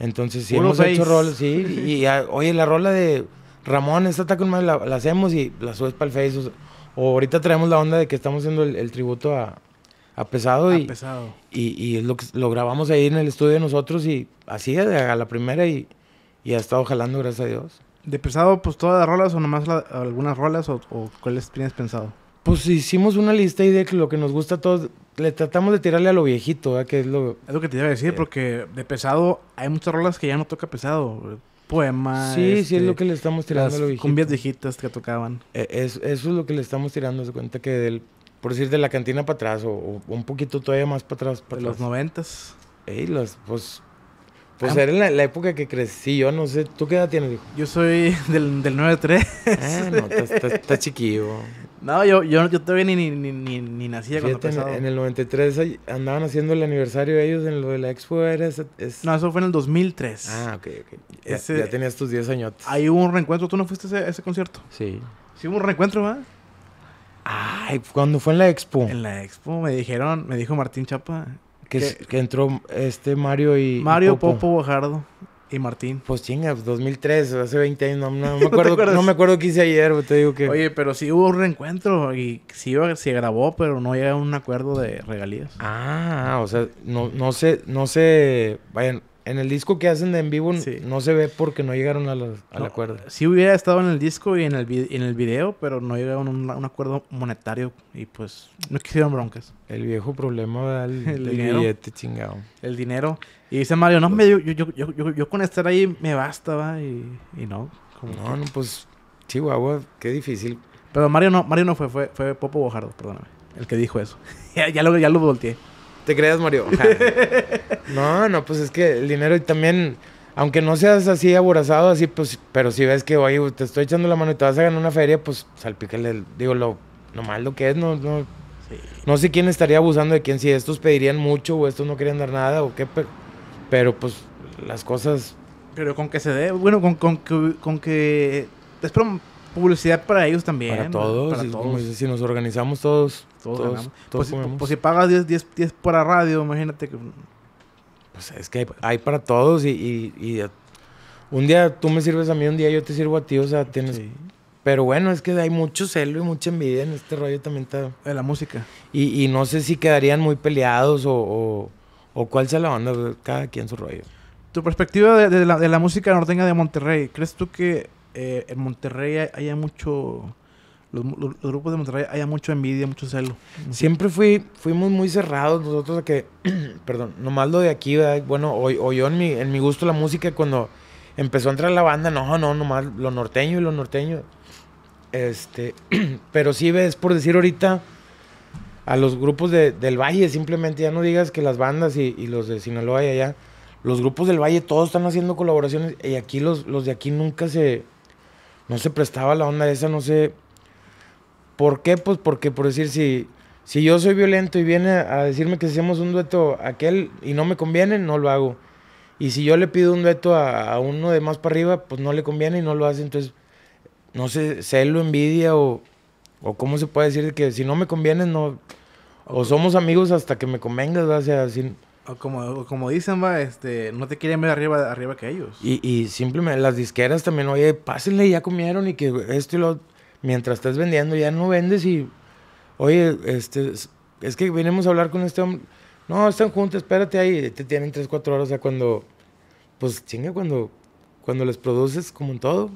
Entonces, sí hemos hecho roles, sí, y, ah, oye, la rola de Ramón, esta está con la, hacemos y la subes para el Face. O, ahorita traemos la onda de que estamos haciendo el, tributo a, Pesado. y, pesado. Y, es lo, lo grabamos ahí en el estudio nosotros y así a la primera y, y ha estado jalando, gracias a Dios. ¿De Pesado, pues todas las rolas o nomás algunas rolas o, o cuáles tienes pensado? pues hicimos una lista y de lo que nos gusta a todos, le tratamos de tirarle a lo viejito, ¿verdad? Que es lo... lo que te iba a decir, eh. porque de pesado hay muchas rolas que ya no toca pesado. Poemas. Sí, sí es este, lo que le estamos tirando a lo viejito. cumbias viejitas que tocaban. E, eso es lo que le estamos tirando, se cuenta que del, por decir, de la cantina para atrás o, un poquito todavía más para atrás. los noventas. Ey, los, pues... Pues ah. era la, época que crecí, yo no sé. ¿Tú qué edad tienes, hijo? Yo soy del, del 9-3. Eh, no, está chiquillo. No, yo, yo, todavía ni, ni, ni, ni nacía En, el 93 andaban haciendo el aniversario de ellos en lo de la expo. Era No, eso fue en el 2003. Ah, ok, ok. Ya, ya tenías tus 10 añotes. Ahí hubo un reencuentro. ¿Tú no fuiste a ese, concierto? Sí. Sí hubo un reencuentro, ¿verdad? Ay, cuando fue en la expo. En la expo me dijeron, me dijo Martín Chapa. Que, entró este Mario y. Mario Popo. Popo Bojardo. ¿Y Martín? Pues chinga, 2003, pues, hace 20 años, no, me, acuerdo, ¿No, me acuerdo qué hice ayer, te digo que... Oye, pero sí hubo un reencuentro y sí se grabó, pero no llega a un acuerdo de regalías. Ah, o sea, no, no sé, no sé, vayan, en el disco que hacen de en vivo no se ve porque no llegaron a la, cuerda. Sí hubiera estado en el disco y en el, video, pero no llegaron a un, acuerdo monetario y pues no quisieron broncas. El viejo problema del, el dinero, billete chingado. El dinero. Y dice Mario, no, me, yo, con estar ahí me basta, ¿va? Y, no. no, pues Chihuahua, qué difícil. Pero Mario no, Mario no fue, fue, fue Popo Bojardo, perdóname. El que dijo eso. ya, lo, ya lo volteé. Te creas, Mario. no, no, pues es que el dinero y también, aunque no seas así aborazado, así, pues, pero si ves que, oye, te estoy echando la mano y te vas a ganar una feria, pues salpícale, digo, lo, lo malo que es, no, no, no sé quién estaría abusando de quién, si estos pedirían mucho o estos no querían dar nada o qué, pero, pues las cosas... Pero con que se dé, bueno, con, con, con que, con que publicidad para ellos también. Para todos. Si, nos organizamos todos. Todos, todos, pues, pues, si pagas 10, 10, 10 para radio, imagínate que. Pues es que hay, para todos y, eh, un día tú me sirves a mí, un día yo te sirvo a ti. O sea, tienes. Pero bueno, es que hay mucho celo y mucha envidia en este rollo también. De la música. Y, y, no sé si quedarían muy peleados o, o, cuál sea la banda, cada quien su rollo. Tu perspectiva de, la, de la música norteña de Monterrey, ¿crees tú que eh, en Monterrey haya mucho. Los, grupos de Monterrey haya mucho envidia, mucho celo. Siempre fui, fuimos muy cerrados nosotros a que, perdón, nomás lo de aquí, bueno, o, yo en mi, en mi gusto la música cuando empezó a entrar la banda, no, no, nomás lo norteño y lo norteño. Este, pero sí ves, por decir ahorita, a los grupos del Valle, simplemente ya no digas que las bandas y, los de Sinaloa y allá, los grupos del Valle todos están haciendo colaboraciones y aquí los, los de aquí nunca se, no se prestaba la onda esa, no sé. ¿Por qué? Pues porque, por decir, si, si yo soy violento y viene a decirme que hacemos un dueto aquel y no me conviene, no lo hago. Y si yo le pido un dueto a, uno de más para arriba, pues no le conviene y no lo hace. Entonces, no sé, celo, envidia o, o cómo se puede decir que si no me conviene, no. O somos amigos hasta que me convengas, o sea, sin, como, como dicen, va, este, no te quieren ver arriba, arriba que ellos. Y, y simplemente las disqueras también, oye, pásenle, ya comieron y que esto y lo... Mientras estás vendiendo ya no vendes y... Oye, este, es que vinimos a hablar con este hombre. No, están juntos, espérate ahí. Te tienen tres, cuatro horas. O cuando... Pues chinga, cuando, cuando les produces como en todo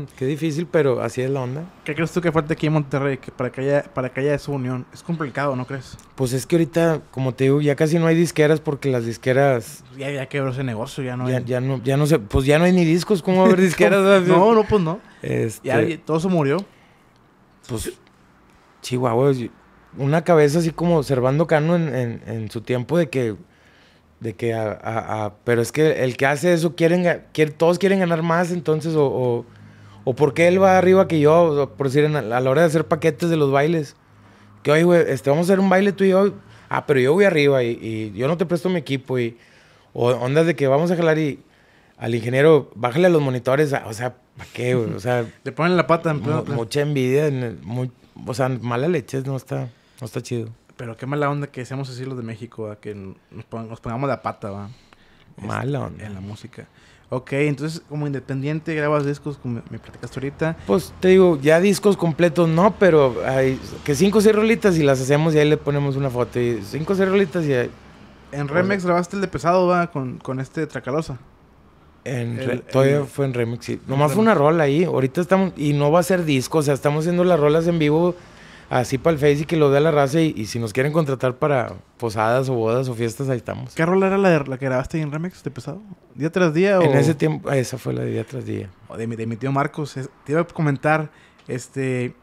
Qué difícil, pero así es la onda. ¿Qué crees tú que falta aquí en Monterrey para, que haya, para que haya esa unión? Es complicado, ¿no crees? Pues es que ahorita, como te digo, ya casi no hay disqueras porque las disqueras... Pues ya, ya quebró ese negocio, ya no ya, hay... Ya no, ya no pues ya no hay ni discos, ¿cómo va a haber disqueras? no, no, pues no. Este, ya, todo eso murió. Pues, chihuahua, una cabeza así como Servando Cano en, en, su tiempo de que de que pero es que el que hace eso quieren todos quieren ganar más entonces o o por qué él va arriba que yo, por decir, a la hora de hacer paquetes de los bailes. Que, hoy, güey, este, vamos a hacer un baile tú y yo. Ah, pero yo voy arriba y, yo no te presto mi equipo. Y, o ondas de que vamos a jalar y al ingeniero, bájale a los monitores. Ah, o sea, ¿para qué, güey? O Le ponen la pata en Mucha envidia. En o sea, mala leche, no está, no está chido. Pero qué mala onda que seamos así los de México, a que nos, nos, pongamos la pata, ¿va? Mala este, onda. En la música. Ok, entonces como independiente grabas discos, como me platicaste ahorita. Pues te digo, ya discos completos no, pero hay que cinco o seis rolitas y las hacemos y ahí le ponemos una foto. Y cinco o seis rolitas y ahí. En Remix grabaste el de pesado, va, con, con este Tracalosa. En todavía fue en Remix, sí. Nomás fue una rola ahí. Ahorita estamos, y no va a ser disco, o sea, estamos haciendo las rolas en vivo así para el Face y que lo a la raza. Y, si nos quieren contratar para posadas o bodas o fiestas, ahí estamos. ¿Qué rol era la, que grabaste en remix de pesado? ¿Día tras día? O... En ese tiempo, ah, esa fue la de día tras día. O oh, de, de mi tío Marcos. te iba a comentar, este.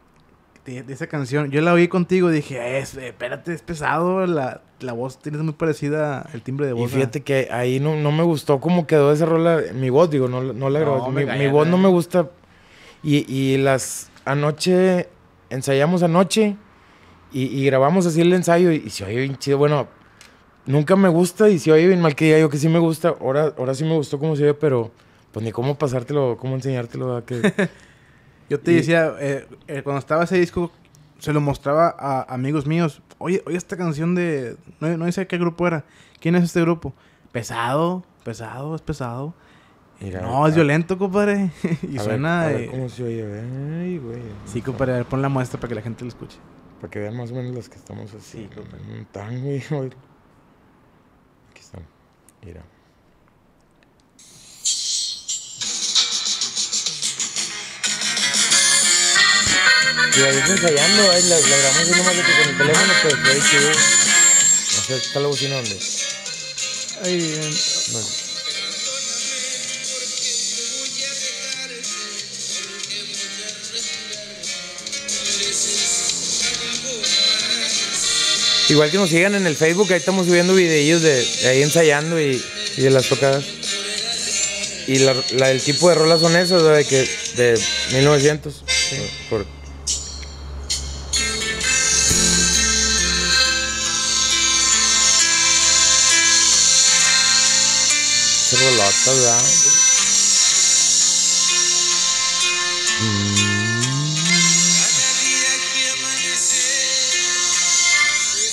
De, esa canción. Yo la oí contigo y dije, es, espérate, es pesado, la, la voz tienes muy parecida, el timbre de voz. Y fíjate que ahí no, no, me gustó cómo quedó esa rola, mi voz, digo, no, no la grabé, mi, mi, voz no me gusta. Y, y las, anoche ensayamos anoche y, y, grabamos así el ensayo y, y, se oye bien chido. Bueno, nunca me gusta y se oye bien mal que diga yo que sí me gusta. Ahora, ahora sí me gustó como se oye, pero pues ni cómo pasártelo, cómo enseñártelo. Que... yo te decía, eh, eh, cuando estaba ese disco, se lo mostraba a amigos míos. Oye, oye esta canción de... No, no sé qué grupo era. ¿Quién es este grupo? Pesado, pesado, es pesado no, es violento, compadre. y suena. Ver, a ver ¿Cómo se oye? Ay, güey. Sí, compadre, a ver, pon la muestra para que la gente lo escuche. Para que vean más o menos los que estamos así, compadre. Tan, güey. Aquí están. Mira. Y la está ensayando, ahí la, la grabamos uno nomás de que con el teléfono, pero pues, No sé, ¿está la bocina dónde? Ahí, bueno. Igual que nos sigan en el Facebook, ahí estamos subiendo videillos de, ahí ensayando y, de las tocadas. Y la, la, el tipo de rolas son esas, de que de 1900. Sí. Por,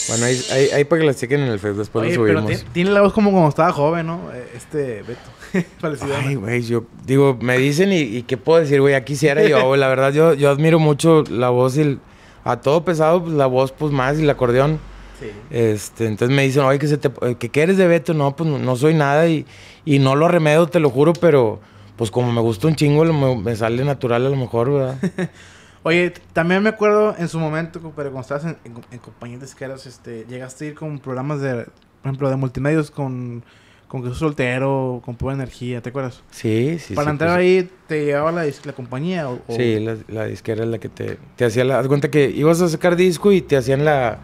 Bueno, ahí, para que la chequen en el Facebook, después lo subimos. Pero tiene, la voz como cuando estaba joven, ¿no? Eh, este Beto. Parecido. Ay, güey, yo digo, me dicen y, qué puedo decir, güey, si quisiera yo, güey, la verdad, yo, yo admiro mucho la voz y a todo pesado, pues, la voz, pues más y el acordeón. Sí. Este, entonces me dicen, oye, que, eh, que, eres de Beto, no, pues no, soy nada y, y, no lo arremedo, te lo juro, pero pues como me gusta un chingo, me, me sale natural a lo mejor, ¿verdad? Oye, también me acuerdo en su momento, pero cuando estabas en, en, compañías de disqueras, este, llegaste a ir con programas de, por ejemplo, de multimedios con, con Jesús Soltero, con Pura Energía, ¿te acuerdas? Sí, sí. Para entrar pues. ahí, ¿te llevaba la, la compañía? O, Sí, la, la, disquera es la que te, hacía la... Haz cuenta que ibas a sacar disco y te hacían la,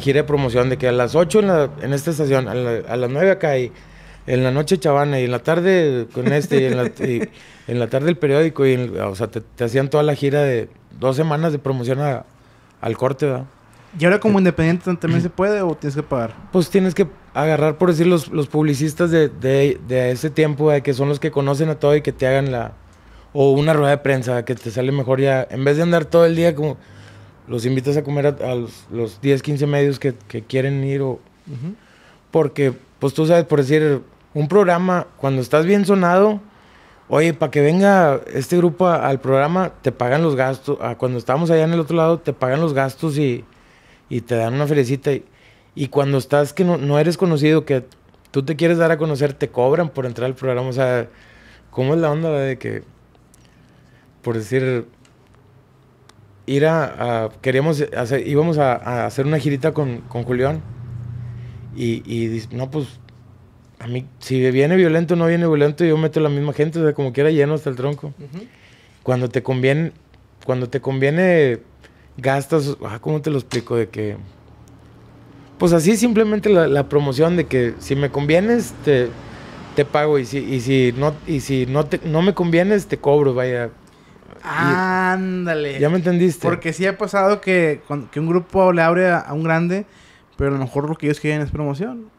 gira de promoción de que a las 8 en, la, en esta estación, a, las 9 acá y en la noche Chavana y en la tarde con este y en la, en la tarde el periódico y o sea, te hacían toda la gira de dos semanas de promoción a, al corte, ¿verdad? ¿Y ahora como eh, independiente también se puede o tienes que pagar? Pues tienes que agarrar, por decir, los, los publicistas de, de, de ese tiempo, de que son los que conocen a todo y que te hagan la... O una rueda de prensa, que te sale mejor ya. En vez de andar todo el día como... Los invitas a comer a, los, 10, 15 medios que, que quieren ir o... Porque, pues tú sabes, por decir, un programa, cuando estás bien sonado oye, para que venga este grupo al programa, te pagan los gastos. Ah, cuando estábamos allá en el otro lado, te pagan los gastos y, te dan una felicita. Y, cuando estás que no, eres conocido, que tú te quieres dar a conocer, te cobran por entrar al programa. O sea, ¿cómo es la onda de que, por decir, ir a, hacer, íbamos a, a, hacer una girita con, con Julián? Y, y no, pues a mí, si viene violento o no viene violento, yo meto a la misma gente, o sea, como quiera lleno hasta el tronco. Cuando te conviene, cuando te conviene, gastas, ah, ¿cómo te lo explico? De que, pues así simplemente la, promoción de que si me convienes, te, te pago, y si, si, no, y si no, te, no me convienes, te cobro, vaya. Ándale. Ya me entendiste. Porque sí ha pasado que, un grupo le abre a un grande, pero a lo mejor lo que ellos quieren es promoción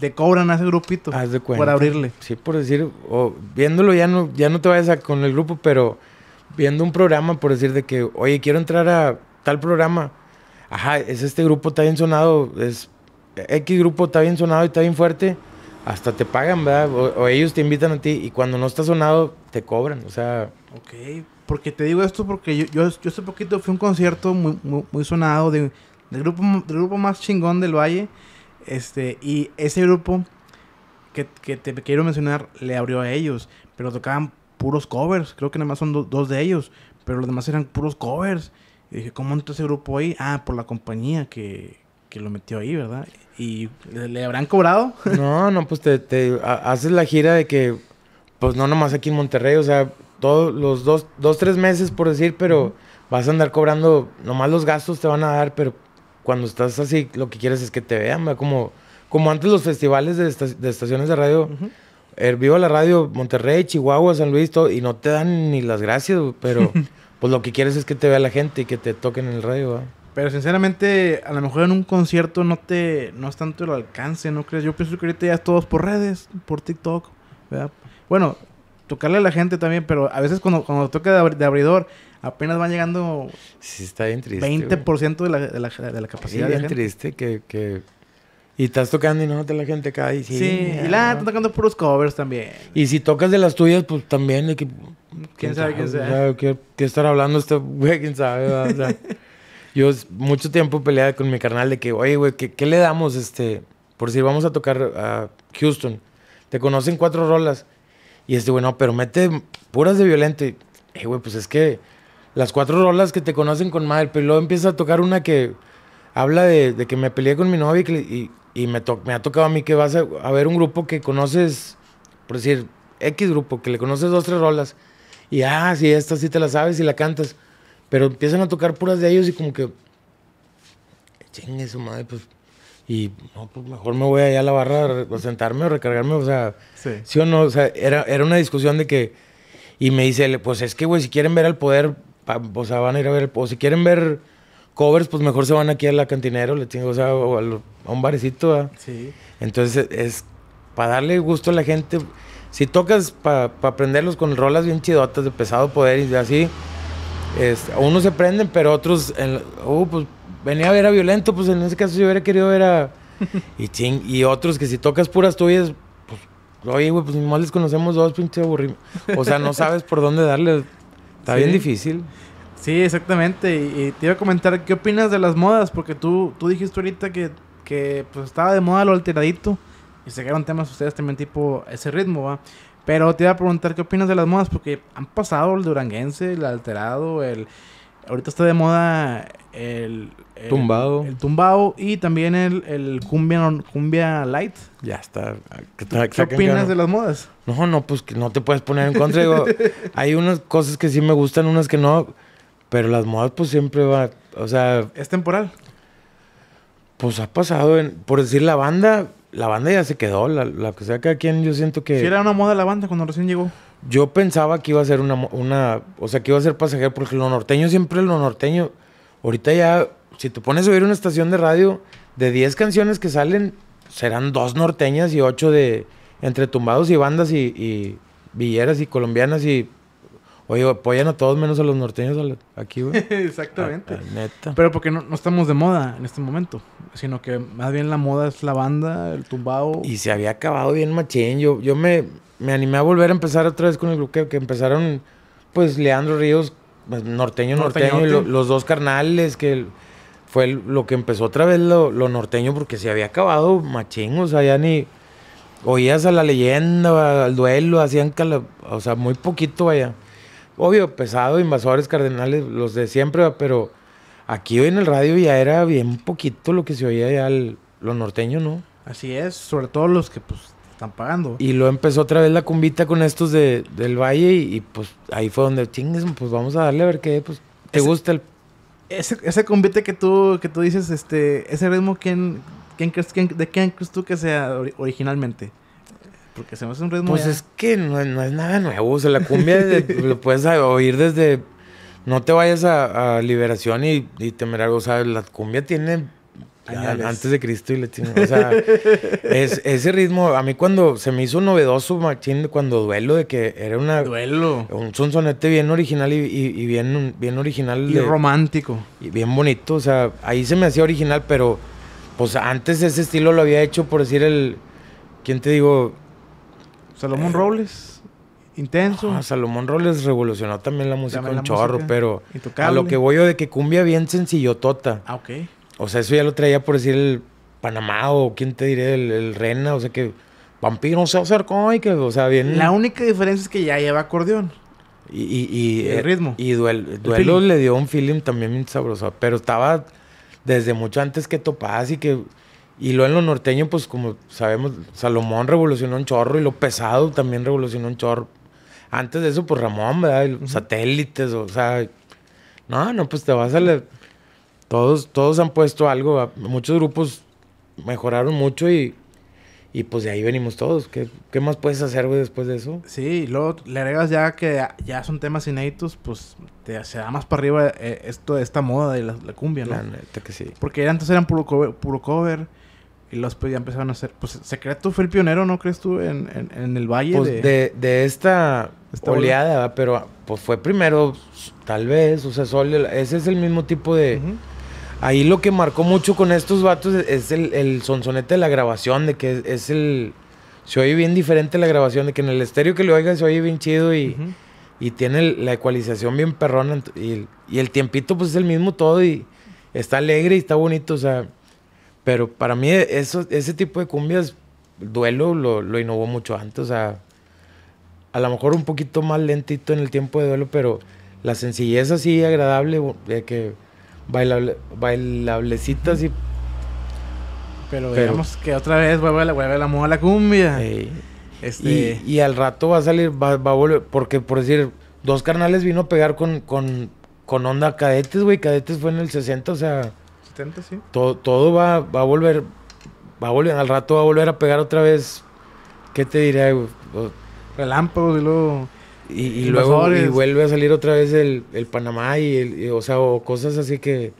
te, cobran a ese grupito para por abrirle. Sí, por decir, o viéndolo ya no, ya no te vayas a, con el grupo, pero viendo un programa, por decir de que, oye, quiero entrar a tal programa. Ajá, es este grupo, está bien sonado, es X grupo, está bien sonado y está bien fuerte. Hasta te pagan, ¿verdad? O, ellos te invitan a ti y cuando no está sonado, te cobran, o sea... Ok, porque te digo esto porque yo, yo, hace poquito fui a un concierto muy, muy, sonado de, del, grupo, del grupo más chingón del Valle. Este, y ese grupo que, te quiero mencionar le abrió a ellos, pero tocaban puros covers. Creo que nada más son dos de ellos, pero los demás eran puros covers. Y dije, ¿cómo entró ese grupo ahí? Ah, por la compañía que, lo metió ahí, ¿verdad? ¿Y le, habrán cobrado? no, no, pues te, haces la gira de que, pues no nomás aquí en Monterrey, o sea, todos los dos, dos, tres meses por decir, pero vas a andar cobrando, nomás los gastos te van a dar, pero cuando estás así, lo que quieres es que te vean, Como, como antes los festivales de, estaciones de radio. Eh, vivo la radio, Monterrey, Chihuahua, San Luis, todo, y no te dan ni las gracias, pero pues lo que quieres es que te vea la gente y que te toquen en el radio, Pero sinceramente, a lo mejor en un concierto no te no es tanto el alcance, ¿no crees? Yo pienso que ahorita ya es todos por redes, por TikTok, ¿verdad? Bueno, tocarle a la gente también, pero a veces cuando, cuando toca de, abridor, apenas van llegando sí, está bien triste, 20% de la, de, la, de la, capacidad. Sí, bien triste que, que, Y estás tocando y no te la gente cae. sí, y la, están tocando puros covers también. Y si tocas de las tuyas, pues también que... ¿Quién, sabe, quién sea? ¿Qué, qué estar hablando este güey? ¿Quién sabe? yo mucho tiempo peleaba con mi carnal de que, oye, güey, ¿qué, ¿qué, le damos? este Por si vamos a tocar a Houston. Te conocen cuatro rolas. Y este, bueno, pero mete puras de violento. Y, eh, güey, pues es que las cuatro rolas que te conocen con madre, pero luego empieza a tocar una que habla de, que me peleé con mi novia y, me, me, ha tocado a mí que vas a, ver un grupo que conoces, por decir, X grupo, que le conoces dos, tres rolas, y ah, sí, esta sí te la sabes y la cantas, pero empiezan a tocar puras de ellos y como que, chingue su madre, pues y no, pues mejor me voy allá a la barra a sentarme o recargarme, o sea, sí. o no, o sea, era, era una discusión de que, y me dice, pues es que, güey, si quieren ver al poder, o sea, van a ir a ver, o si quieren ver covers, pues mejor se van aquí a la cantinero, le tengo, o sea, a, un barecito. Sí. Entonces e, es para darle gusto a la gente. Si tocas para prenderlos aprenderlos con rolas bien chidotas de pesado poder y así, es, unos se prenden, pero otros, uh, pues venía a ver a Violento, pues en ese caso yo hubiera querido ver a... y, y otros que si tocas puras tuyas, pues, oye, güey, pues ni más les conocemos dos, pinche aburrido. O sea, no sabes por dónde darle Está bien difícil. Sí, exactamente. Y, te iba a comentar, ¿qué opinas de las modas? Porque tú, tú dijiste ahorita que, que pues, estaba de moda lo alteradito y se quedaron temas ustedes también tipo ese ritmo, ¿va? Pero te iba a preguntar, ¿qué opinas de las modas? Porque han pasado el duranguense, el alterado, el Ahorita está de moda el, tumbado. El tumbado y también el, el cumbia, light. Ya está. Ah, ¿Qué, opinas de las modas? No, no, pues que no te puedes poner en contra. hay unas cosas que sí me gustan, unas que no. Pero las modas, pues siempre va. O sea. ¿Es temporal? Pues ha pasado. En, por decir la banda, la banda ya se quedó. La, la que sea cada quien, yo siento que. Sí, era una moda la banda cuando recién llegó yo pensaba que iba a ser una, o sea, que iba a ser pasajero, porque lo norteño siempre es lo norteño. Ahorita ya, si te pones a oír una estación de radio, de 10 canciones que salen, serán dos norteñas y ocho de entre tumbados y bandas y, villeras y colombianas y Oye, apoyan a todos menos a los norteños aquí, güey. Exactamente. Ah, neta. Pero porque no, no, estamos de moda en este momento, sino que más bien la moda es la banda, el tumbado. Y se había acabado bien machín. Yo, yo me, me animé a volver a empezar otra vez con el grupo que, empezaron, pues Leandro Ríos, pues, norteño, norteño, los dos carnales, que fue lo que empezó otra vez lo, norteño, porque se había acabado machín, o sea, ya ni oías a la leyenda, al duelo, hacían, o sea, muy poquito allá. Obvio, pesado, invasores, cardenales, los de siempre, pero aquí hoy en el radio ya era bien poquito lo que se oía ya lo norteño, ¿no? Así es, sobre todo los que pues están pagando. Y lo empezó otra vez la cumbita con estos del Valle y, pues ahí fue donde chingues, pues vamos a darle a ver qué, pues te gusta el... Ese, ese convite que tú, que tú dices, este, ese ritmo, ¿quién, crees, ¿de quién crees tú que sea originalmente? Porque se me hace un ritmo... Pues es que no, es nada nuevo, o sea, la cumbia lo puedes oír desde... No te vayas a, Liberación y, y algo o sea, la cumbia tiene antes de Cristo y Latino. O sea, ese ritmo, a mí cuando se me hizo novedoso, Machín, cuando duelo, de que era una. Duelo. Un sonsonete bien original y, bien, bien original. Y romántico. Y bien bonito, o sea, ahí se me hacía original, pero pues antes ese estilo lo había hecho, por decir el. ¿Quién te digo? Salomón eh, Robles. Intenso. Ah, Salomón Robles revolucionó también la música un chorro, pero. A lo que voy yo de que cumbia bien sencillotota. Ah, ok o sea, eso ya lo traía por decir el Panamá o quién te diré, el, Rena, o sea que Vampiro se acercó y que, o sea, bien. La única diferencia es que ya lleva acordeón. Y, y, el eh, ritmo. Y duel, Duelo le dio un feeling también sabroso, pero estaba desde mucho antes que Topaz y que. Y lo en lo norteño, pues como sabemos, Salomón revolucionó un chorro y lo pesado también revolucionó un chorro. Antes de eso, pues Ramón, ¿verdad? satélites, o sea. No, no, pues te vas a. leer todos, todos han puesto algo, muchos grupos mejoraron mucho y, y pues de ahí venimos todos. ¿Qué, más puedes hacer, después de eso? Sí, y luego le agregas ya que ya son temas inéditos, pues te, se da más para arriba eh, Esto de esta moda De la, cumbia, ¿no? que sí. Porque antes eran puro cover, puro y los pues ya empezaron a hacer... Pues Secreto fue el pionero, ¿no crees tú? En, el valle pues de, de, esta, esta oleada, ¿verdad? pero pues fue primero, tal vez, o sea, ese es el mismo tipo de ahí lo que marcó mucho con estos vatos es el, sonsonete de la grabación, de que es, el... Se oye bien diferente la grabación, de que en el estéreo que lo oigas se oye bien chido y, tiene la ecualización bien perrona y, el tiempito pues es el mismo todo y está alegre y está bonito, o sea... Pero para mí ese tipo de cumbias, duelo lo, lo innovó mucho antes, o sea... A lo mejor un poquito más lentito en el tiempo de duelo, pero la sencillez así agradable, de que bailable, bailablecitas y. Pero, digamos que otra vez vuelve, ver la moda a la cumbia. Este y, al rato va a salir, va, a volver. Porque, por decir, dos carnales vino a pegar con, con, onda cadetes, güey. Cadetes fue en el 60, o sea. 70, sí. Todo, va, a volver. Va a volver, al rato va a volver a pegar otra vez. ¿Qué te diré, Relámpagos y luego. Y, luego vuelve a salir otra vez el, Panamá y, o sea, o cosas así que,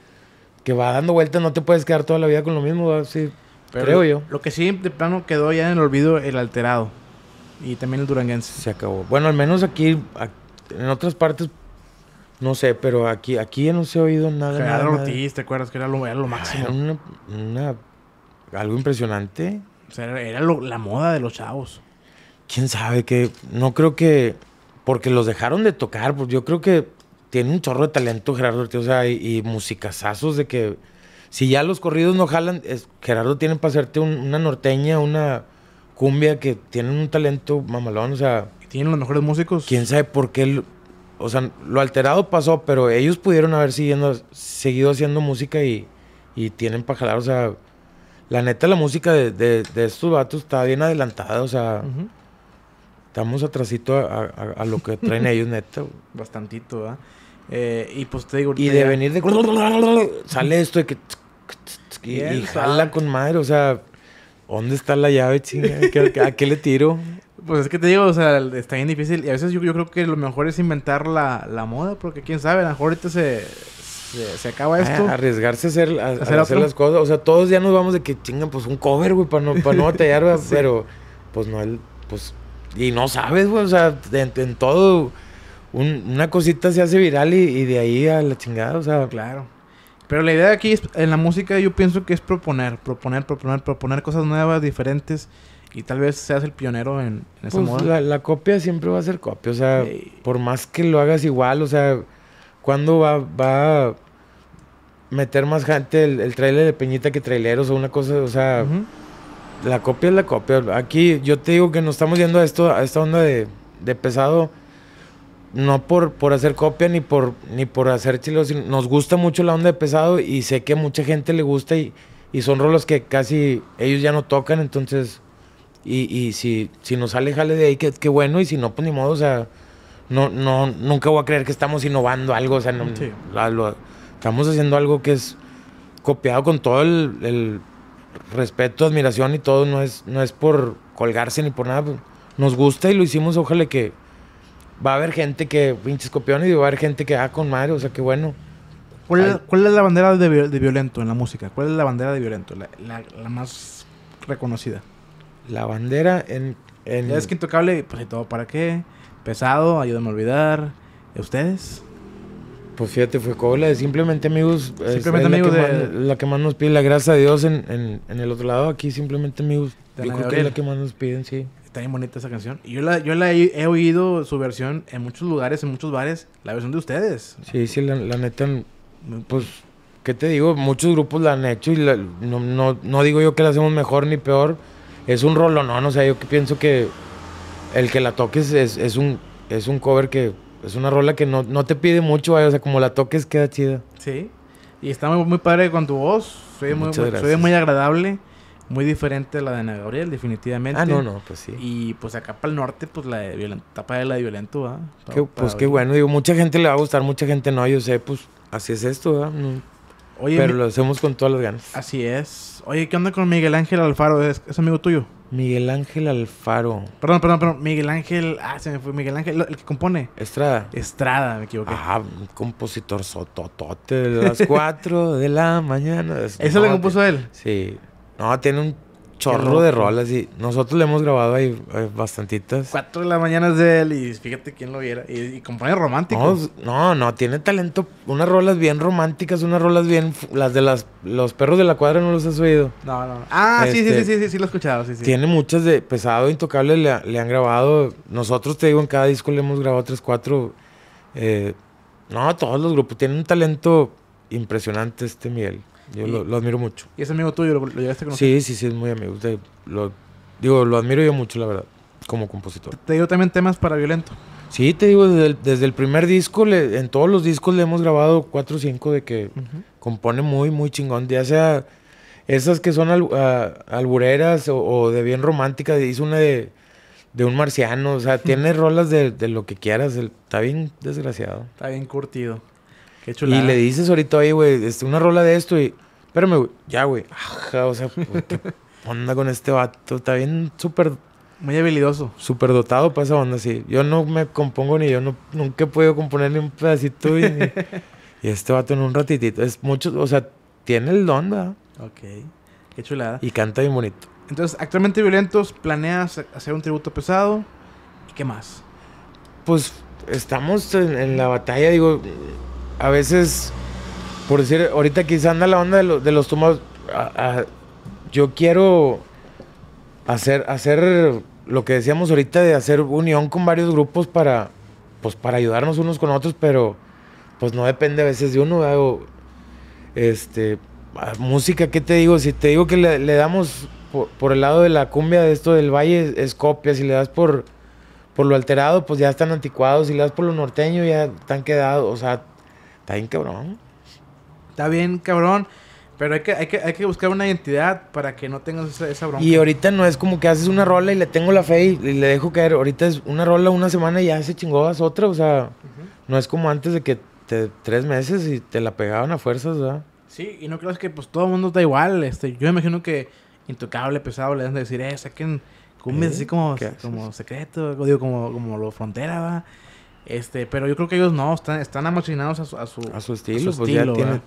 va dando vueltas, no te puedes quedar toda la vida con lo mismo, así creo yo. Lo que sí de plano quedó ya en el olvido el alterado y también el duranguense. Se acabó. Bueno, al menos aquí, en otras partes no sé, pero aquí, aquí ya no se ha oído nada. nada, Ortiz, nada. ¿te acuerdas que era lo, ah, máximo? algo impresionante. O sea, era, la moda de los chavos. ¿Quién sabe que No creo que porque los dejaron de tocar. Pues yo creo que tiene un chorro de talento Gerardo o sea, y, y musicazazos de que si ya los corridos no jalan, Gerardo tienen para hacerte una norteña, una cumbia que tienen un talento mamalón, o sea. Tienen los mejores músicos. Quién sabe por qué. O sea, lo alterado pasó, pero ellos pudieron haber siguiendo, seguido haciendo música y, tienen para jalar, o sea. La neta, la música de, estos vatos está bien adelantada, o sea estamos atrasito a, lo que traen ellos, neta. Bastantito, ¿verdad? Eh, y pues te digo... Y de venir de... sale esto de que... Y, jala con madre, o sea... ¿Dónde está la llave, chinga? ¿A qué le tiro? Pues es que te digo, o sea, está bien difícil. Y a veces yo, creo que lo mejor es inventar la, moda, porque quién sabe, a lo mejor ahorita se, se, acaba ah, esto. arriesgarse a hacer, las cosas. O sea, todos ya nos vamos de que chingan, pues un cover, güey, para no, para no batallar, pero pues no, él... pues y no sabes, güey, o sea, en, todo, una cosita se hace viral y, de ahí a la chingada, o sea. Claro. Pero la idea aquí es, en la música yo pienso que es proponer, proponer, proponer, proponer cosas nuevas, diferentes. Y tal vez seas el pionero en, en esa pues, moda. La, la, copia siempre va a ser copia. O sea, por más que lo hagas igual, o sea, ¿cuándo va, va a meter más gente el, trailer de Peñita que traileros o una cosa? O sea, la copia es la copia. Aquí yo te digo que nos estamos yendo a esto, a esta onda de, pesado, no por, por hacer copia ni por, ni por hacer chilos. Nos gusta mucho la onda de pesado y sé que mucha gente le gusta y, son rolos que casi ellos ya no tocan, entonces, y, si, si nos sale, jale de ahí, qué que bueno, y si no, pues ni modo, o sea, no, nunca voy a creer que estamos innovando algo, o sea, no, estamos haciendo algo que es copiado con todo el respeto, admiración y todo, no es, no es por colgarse ni por nada. Pues, nos gusta y lo hicimos, ojalá que va a haber gente que, pinches copiones, y va a haber gente que, va ah, con madre, o sea, que bueno. ¿Cuál, es, la bandera de, violento en la música? ¿Cuál es la bandera de violento? La, más reconocida. La bandera en... Ya es que intocable, pues y todo, ¿para qué? Pesado, ayúdame a olvidar. ustedes? Pues fíjate, fue Cola de Simplemente Amigos. Simplemente Amigos la, de... la que más nos pide, la gracia a Dios, en, el otro lado. Aquí Simplemente Amigos, yo la que más nos piden, sí. Está bien bonita esa canción. Y yo la, yo la he, oído su versión en muchos lugares, en muchos bares, la versión de ustedes. Sí, sí, la, neta, pues, ¿qué te digo? Muchos grupos la han hecho y no, digo yo que la hacemos mejor ni peor. Es un no, o sea, yo que pienso que el que la toques es, un, es un cover que es una rola que no, te pide mucho, o sea, como la toques queda chida. Sí. Y está muy, muy padre con tu voz. Soy muy, agradable. Muy diferente a la de Ana Gabriel, definitivamente. Ah, no, no, pues sí. Y pues acá para el norte, pues la de Violento, tapa de la de Violento, ¿verdad? pues qué bueno, digo, mucha gente le va a gustar, mucha gente no, yo sé, pues así es esto, ¿verdad? Pero lo hacemos con todas las ganas. Así es. Oye, ¿qué onda con Miguel Ángel Alfaro? es amigo tuyo? Miguel Ángel Alfaro. Perdón, perdón, perdón. Miguel Ángel. Ah, se me fue. Miguel Ángel, el que compone. Estrada. Estrada, me equivoqué. Ah, un compositor sototote de las 4 de la mañana. ¿Eso lo compuso él? Sí. No, tiene un chorro de rolas y nosotros le hemos grabado ahí eh, bastantitas. Cuatro de la mañana es de él y fíjate quién lo viera. Y, compone romántico. No, no, tiene talento. Unas rolas bien románticas, unas rolas bien... Las de las, los perros de la cuadra no los has oído. No, no. Ah, sí, sí, este, sí, sí, sí, lo he escuchado. Sí, sí. Tiene muchas de pesado, intocable, le, han grabado. Nosotros, te digo, en cada disco le hemos grabado tres, cuatro. Eh, no, todos los grupos tienen un talento impresionante este Miguel. Yo lo, admiro mucho. ¿Y es amigo tuyo? ¿Lo, llevaste llegaste a conocer? Sí, sí, sí, es muy amigo. lo, digo, lo admiro yo mucho, la verdad, como compositor. ¿Te dio también temas para violento? Sí, te digo, desde el, primer disco, en todos los discos le hemos grabado cuatro o cinco de que compone muy, muy chingón. Ya sea esas que son al, albureras o, de bien romántica hizo una de, un marciano, o sea, tiene rolas de, lo que quieras, está bien desgraciado. Está bien curtido. Qué chulada. Y le dices ahorita, ahí, güey, este, una rola de esto y. Espérame, güey. Ya, güey. Ajá, o sea, onda con este vato? Está bien súper. Muy habilidoso. Súper dotado para esa onda, sí. Yo no me compongo ni yo no, nunca he podido componer ni un pedacito. Y, y este vato en un ratitito. Es mucho, o sea, tiene el don, ¿verdad? Ok. Qué chulada. Y canta bien bonito. Entonces, actualmente Violentos planeas hacer un tributo pesado. ¿Y qué más? Pues estamos en la batalla, digo, a veces, por decir, ahorita quizá anda la onda de, los tomados. yo quiero hacer, hacer lo que decíamos ahorita de hacer unión con varios grupos para, pues, para ayudarnos unos con otros, pero pues no depende a veces de uno. este, música, ¿qué te digo? Si te digo que le, damos por, el lado de la cumbia de esto del valle, es, copia. Si le das por, por lo alterado, pues ya están anticuados. Si le das por lo norteño, ya están quedados. O sea, Está bien cabrón. Está bien cabrón. Pero hay que, hay que, hay que buscar una identidad para que no tengas esa, esa, bronca. Y ahorita no es como que haces una rola y le tengo la fe y, le dejo caer. Ahorita es una rola una semana y ya se chingó, haz otra. O sea, no es como antes de que te, tres meses y te la pegaban a fuerzas, ¿verdad? Sí, y no creo que pues todo el mundo está igual. Este, yo imagino que intocable, pesado, le dan a decir, eh, saquen cumbias ¿Eh? así como, como secreto, digo, como, como lo frontera, va. Este, pero yo creo que ellos no, están, están a su, a su, estilo. Pues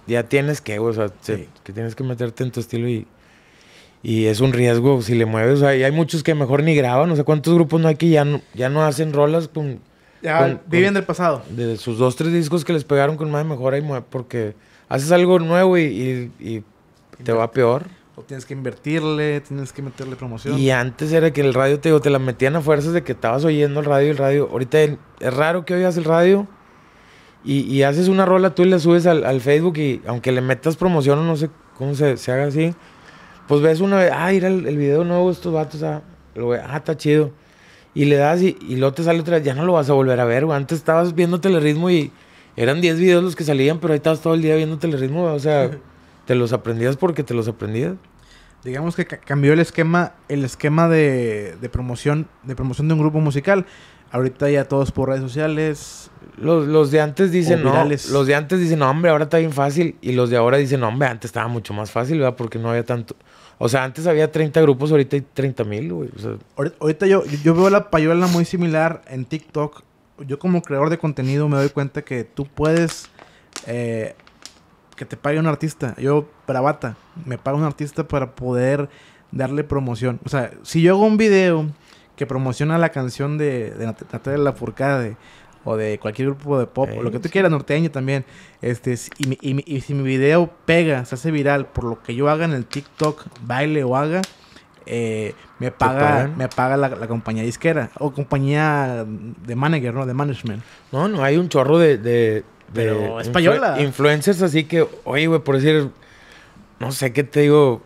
ya, tienes, que, o sea, que tienes que meterte en tu estilo y, y es un riesgo si le mueves. O hay muchos que mejor ni graban, no sé cuántos grupos no hay que ya no, ya no hacen rolas con. Ya viven del pasado. De sus dos, tres discos que les pegaron con más mejor porque haces algo nuevo y te va peor. O tienes que invertirle, tienes que meterle promoción. Y antes era que el radio, te digo, te la metían a fuerzas de que estabas oyendo el radio y el radio. Ahorita es raro que oigas el radio y, haces una rola, tú y la subes al, Facebook y aunque le metas promoción o no sé cómo se, haga así, pues ves una vez, ah, ir el, video nuevo estos vatos, ah, lo ve, ah, está chido. Y le das y, y te sale otra vez, ya no lo vas a volver a ver, Antes estabas viendo ritmo y eran 10 videos los que salían, pero ahí estabas todo el día viendo ritmo... o sea... Te los aprendías porque te los aprendías. Digamos que cambió el esquema, el esquema de, promoción, de promoción de un grupo musical. Ahorita ya todos por redes sociales. Los, de antes dicen, no, los de antes dicen, no, hombre, ahora está bien fácil. Y los de ahora dicen, no, hombre, antes estaba mucho más fácil, ¿verdad? Porque no había tanto. O sea, antes había 30 grupos, ahorita hay 30 mil, güey. ahorita, yo, veo la payola muy similar en TikTok. Yo como creador de contenido me doy cuenta que tú puedes eh, que te pague un artista. Yo, bravata, me paga un artista para poder darle promoción. O sea, si yo hago un video que promociona la canción de, de la Furcada o de cualquier grupo de pop, o lo que tú quieras, norteño también, este, y, si mi video pega, se hace viral por lo que yo haga en el TikTok, baile o haga, eh, me paga, me paga la, compañía disquera o compañía de manager, ¿no? De management. No, no, hay un chorro de, pero española. influencers así que, oye, güey, por decir, no sé qué te digo.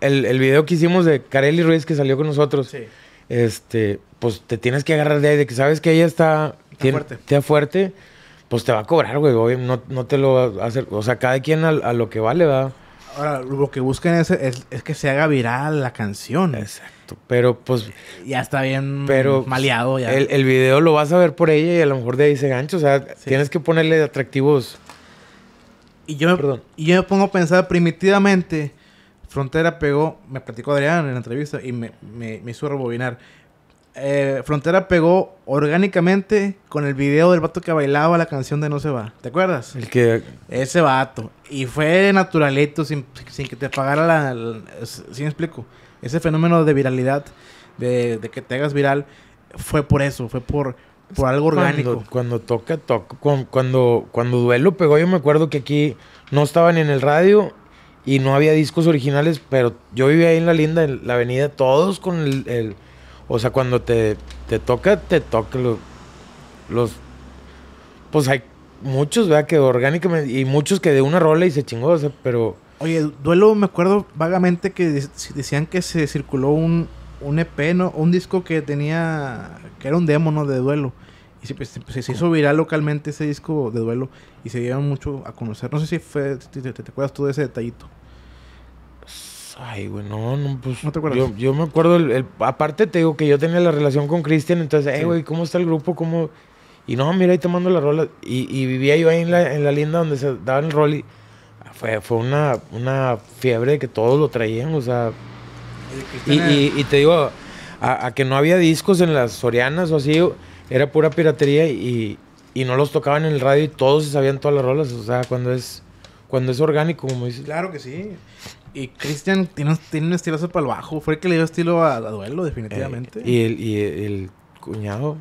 El, el video que hicimos de Kareli Ruiz que salió con nosotros. Este, pues te tienes que agarrar de ahí, de que sabes que ella está. tiene, fuerte. fuerte, pues te va a cobrar, güey. No, no te lo va a hacer. O sea, cada quien a, a lo que vale, va. Ahora, lo que buscan es, es, que se haga viral la canción. Exacto. Pero pues. Ya está bien maleado. Ya. El, el, video lo vas a ver por ella y a lo mejor de ahí se gancho. O sea, tienes que ponerle atractivos. Y yo, Perdón. y yo me pongo a pensar primitivamente. Frontera pegó, me platicó Adrián en la entrevista y me hizo rebobinar. Eh, Frontera pegó orgánicamente con el video del vato que bailaba la canción de No se va. ¿Te acuerdas? El que... Ese vato. Y fue naturalito, sin, que te pagara la... ¿Sí me explico? Ese fenómeno de viralidad, de, que te hagas viral, fue por eso, fue por algo orgánico. Cuando, toca, toca. Cuando, cuando, Duelo pegó, yo me acuerdo que aquí no estaban en el radio y no había discos originales, pero yo vivía ahí en la linda, en la avenida, todos con el, o sea, cuando te, toca, te toca los, Pues hay muchos, ¿verdad? Que orgánicamente... Y muchos que de una rola y se chingó, o sea, pero... Oye, Duelo me acuerdo vagamente que decían que se circuló un, un EP, ¿no? Un disco que tenía... Que era un demo, ¿no? De Duelo. Y se, pues, hizo viral localmente ese disco de Duelo. Y se dieron mucho a conocer. No sé si fue... te, te, te acuerdas tú de ese detallito? Ay, güey, no, no, pues. ¿No te Yo, me acuerdo, el, aparte te digo que yo tenía la relación con Cristian, entonces, hey, güey, ¿cómo está el grupo? ¿Cómo.? Y no, mira, ahí tomando mando la rola. Y, vivía yo ahí en la, linda donde se daban el rol y fue, fue una, una fiebre de que todos lo traían, o sea. Y, te digo, a, que no había discos en las Sorianas o así, era pura piratería y, no los tocaban en el radio y todos sabían todas las rolas, o sea, cuando es cuando es orgánico, como dices. Claro que sí y Cristian tiene, tiene un estilazo para el bajo. Fue el que le dio estilo a, duelo, definitivamente. Eh, y, el, cuñado.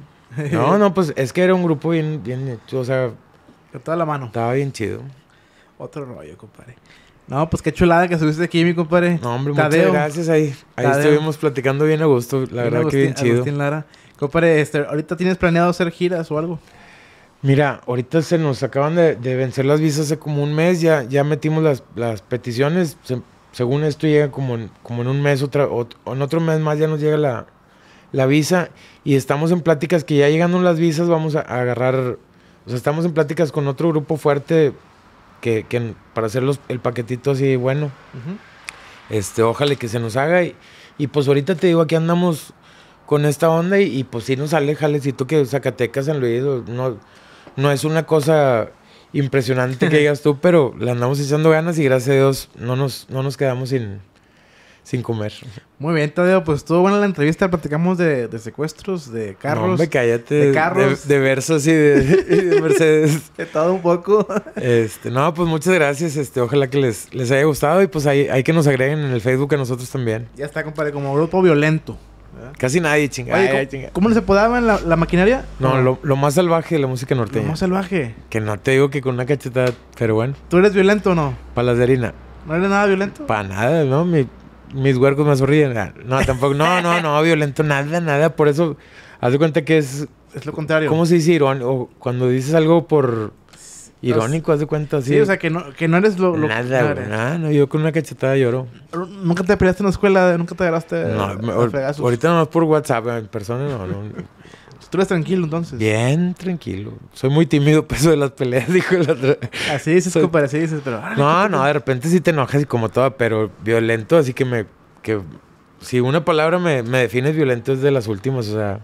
No, no, pues es que era un grupo bien, bien, o sea... toda la mano. Estaba bien chido. Otro rollo, compadre. No, pues qué chulada que estuviste aquí, mi compadre. No, hombre, muchas gracias. Ahí, ahí estuvimos platicando bien a gusto. La verdad que bien chido. Lara. Compadre, este, ¿ahorita tienes planeado hacer giras o algo? Mira, ahorita se nos acaban de, vencer las visas hace como un mes. Ya, ya metimos las, las peticiones. Se, según esto llega como en, como en un mes, otra, o, en otro mes más ya nos llega la, visa y estamos en pláticas que ya llegando las visas vamos a, agarrar, o sea, estamos en pláticas con otro grupo fuerte que, para hacer el paquetito así bueno. Este, ojalá que se nos haga y, y, pues ahorita te digo, aquí andamos con esta onda y, pues sí nos sale jalecito que Zacatecas, en Luis, no, no es una cosa impresionante que digas tú, pero le andamos echando ganas y gracias a Dios no nos, no nos quedamos sin, sin comer. Muy bien, Tadeo, pues estuvo buena la entrevista, platicamos de, secuestros, de carros. No, De carros. De, versos y de, Mercedes. de todo un poco. este, no, pues muchas gracias, este, ojalá que les, les haya gustado y pues hay, hay que nos agreguen en el Facebook a nosotros también. Ya está, compadre, como grupo violento. Casi nadie, chingada. ¿cómo, se la, maquinaria? No, Lo, más salvaje de la música norteña. Lo más salvaje. Que no te digo que con una cacheta, pero bueno. ¿Tú eres violento o no? Para ¿No eres nada violento? Para nada, ¿no? mis huercos me sonríen. Ah, no, tampoco. No, no, no, violento, nada, nada. Por eso, haz de cuenta que es. Es lo contrario. ¿Cómo se dice O Cuando dices algo por Irónico, haz de cuenta, sí. Sí, o sea, que no, que no eres lo... lo nada, nada, no, yo con una cachetada lloro. ¿Nunca te peleaste en la escuela? ¿Nunca te agarraste no, me, Ahorita nomás por WhatsApp, en persona no, ¿Tú eres tranquilo entonces? Bien tranquilo. Soy muy tímido peso de las peleas, dijo el otro. Así dices, Soy... así dices, pero... No, no, de repente sí te enojas y como todo pero violento, así que me... Que, si una palabra me, me defines violento es de las últimas, o sea...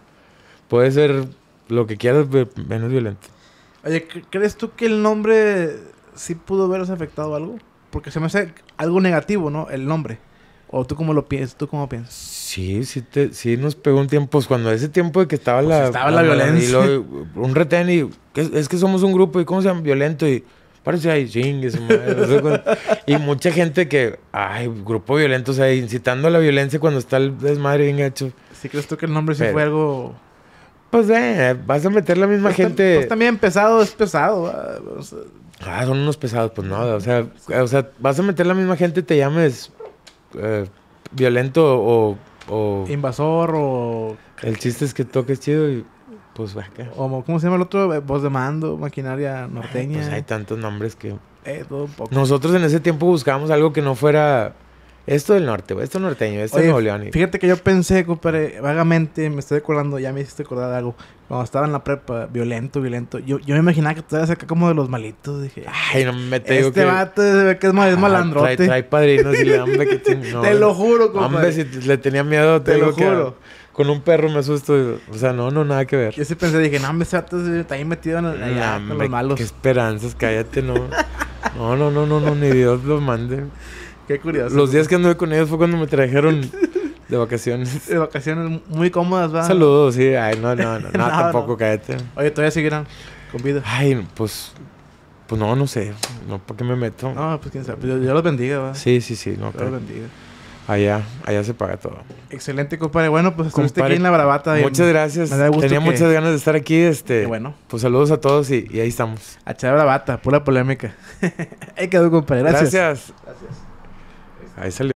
Puede ser lo que quieras, menos violento. Oye, ¿crees tú que el nombre sí pudo haberse afectado algo? Porque se me hace algo negativo, ¿no? El nombre. ¿O tú cómo lo piensas? ¿Tú cómo piensas? Sí, sí, te, sí nos pegó un tiempo. Pues cuando ese tiempo de que estaba pues la... Estaba la, violencia. un retén y... es que somos un grupo y ¿cómo se llama? Violento y... Parece ahí, Y mucha gente que... Ay, grupo violento, o sea, incitando a la violencia cuando está el desmadre bien hecho. ¿Sí crees tú que el nombre sí fue algo... Pues eh, vas a meter la misma pues gente. Pues también pesado es pesado. Ah, ah, son unos pesados, pues no. O sea, o sea, vas a meter la misma gente, te llames eh, violento o, Invasor o. El chiste es que toques chido y pues acá. ¿cómo se llama el otro? Voz de mando, maquinaria pues, norteña. pues hay tantos nombres que. Eh, todo un poco. Nosotros en ese tiempo buscábamos algo que no fuera esto del norte, güey. Esto norteño, esto de Nuevo León. Fíjate que yo pensé, compadre, vagamente, me estoy acordando, ya me hiciste acordar de algo. Cuando estaba en la prepa, violento, violento. Yo, yo me imaginaba que tú eras acá como de los malitos. Dije, ay, no me te digo este que. Este vato se ve que es, mal, malandrote. Trae, padrinos y le no, Te lo juro, compadre. Hombre, si le tenía miedo, te, lo juro. con un perro me asusto. O sea, no, no, nada que ver. Yo sí pensé, dije, no, hombre, ese vato está ahí metido en, los malos. Qué esperanzas, cállate, no. No, no, no, no, no, ni Dios lo mande. Qué curioso. Los días que anduve con ellos fue cuando me trajeron de vacaciones. De vacaciones muy cómodas, ¿verdad? Saludos, sí. Ay, no, no, no, no tampoco, cállate. Oye, todavía seguirán con vida. Ay, pues. Pues no, no sé. No, ¿Por qué me meto? No, pues quién sabe. Yo, pues los bendiga, ¿verdad? Sí, sí, sí. yo los bendiga. Allá, allá se paga todo. Excelente, compadre. Bueno, pues estuviste aquí en la bravata. Muchas gracias. Me da gusto Tenía muchas ganas de estar aquí. Este, bueno. Pues saludos a todos y, ahí estamos. A echar bravata, pura polémica. ahí quedó, compadre. Gracias. Gracias ahí sale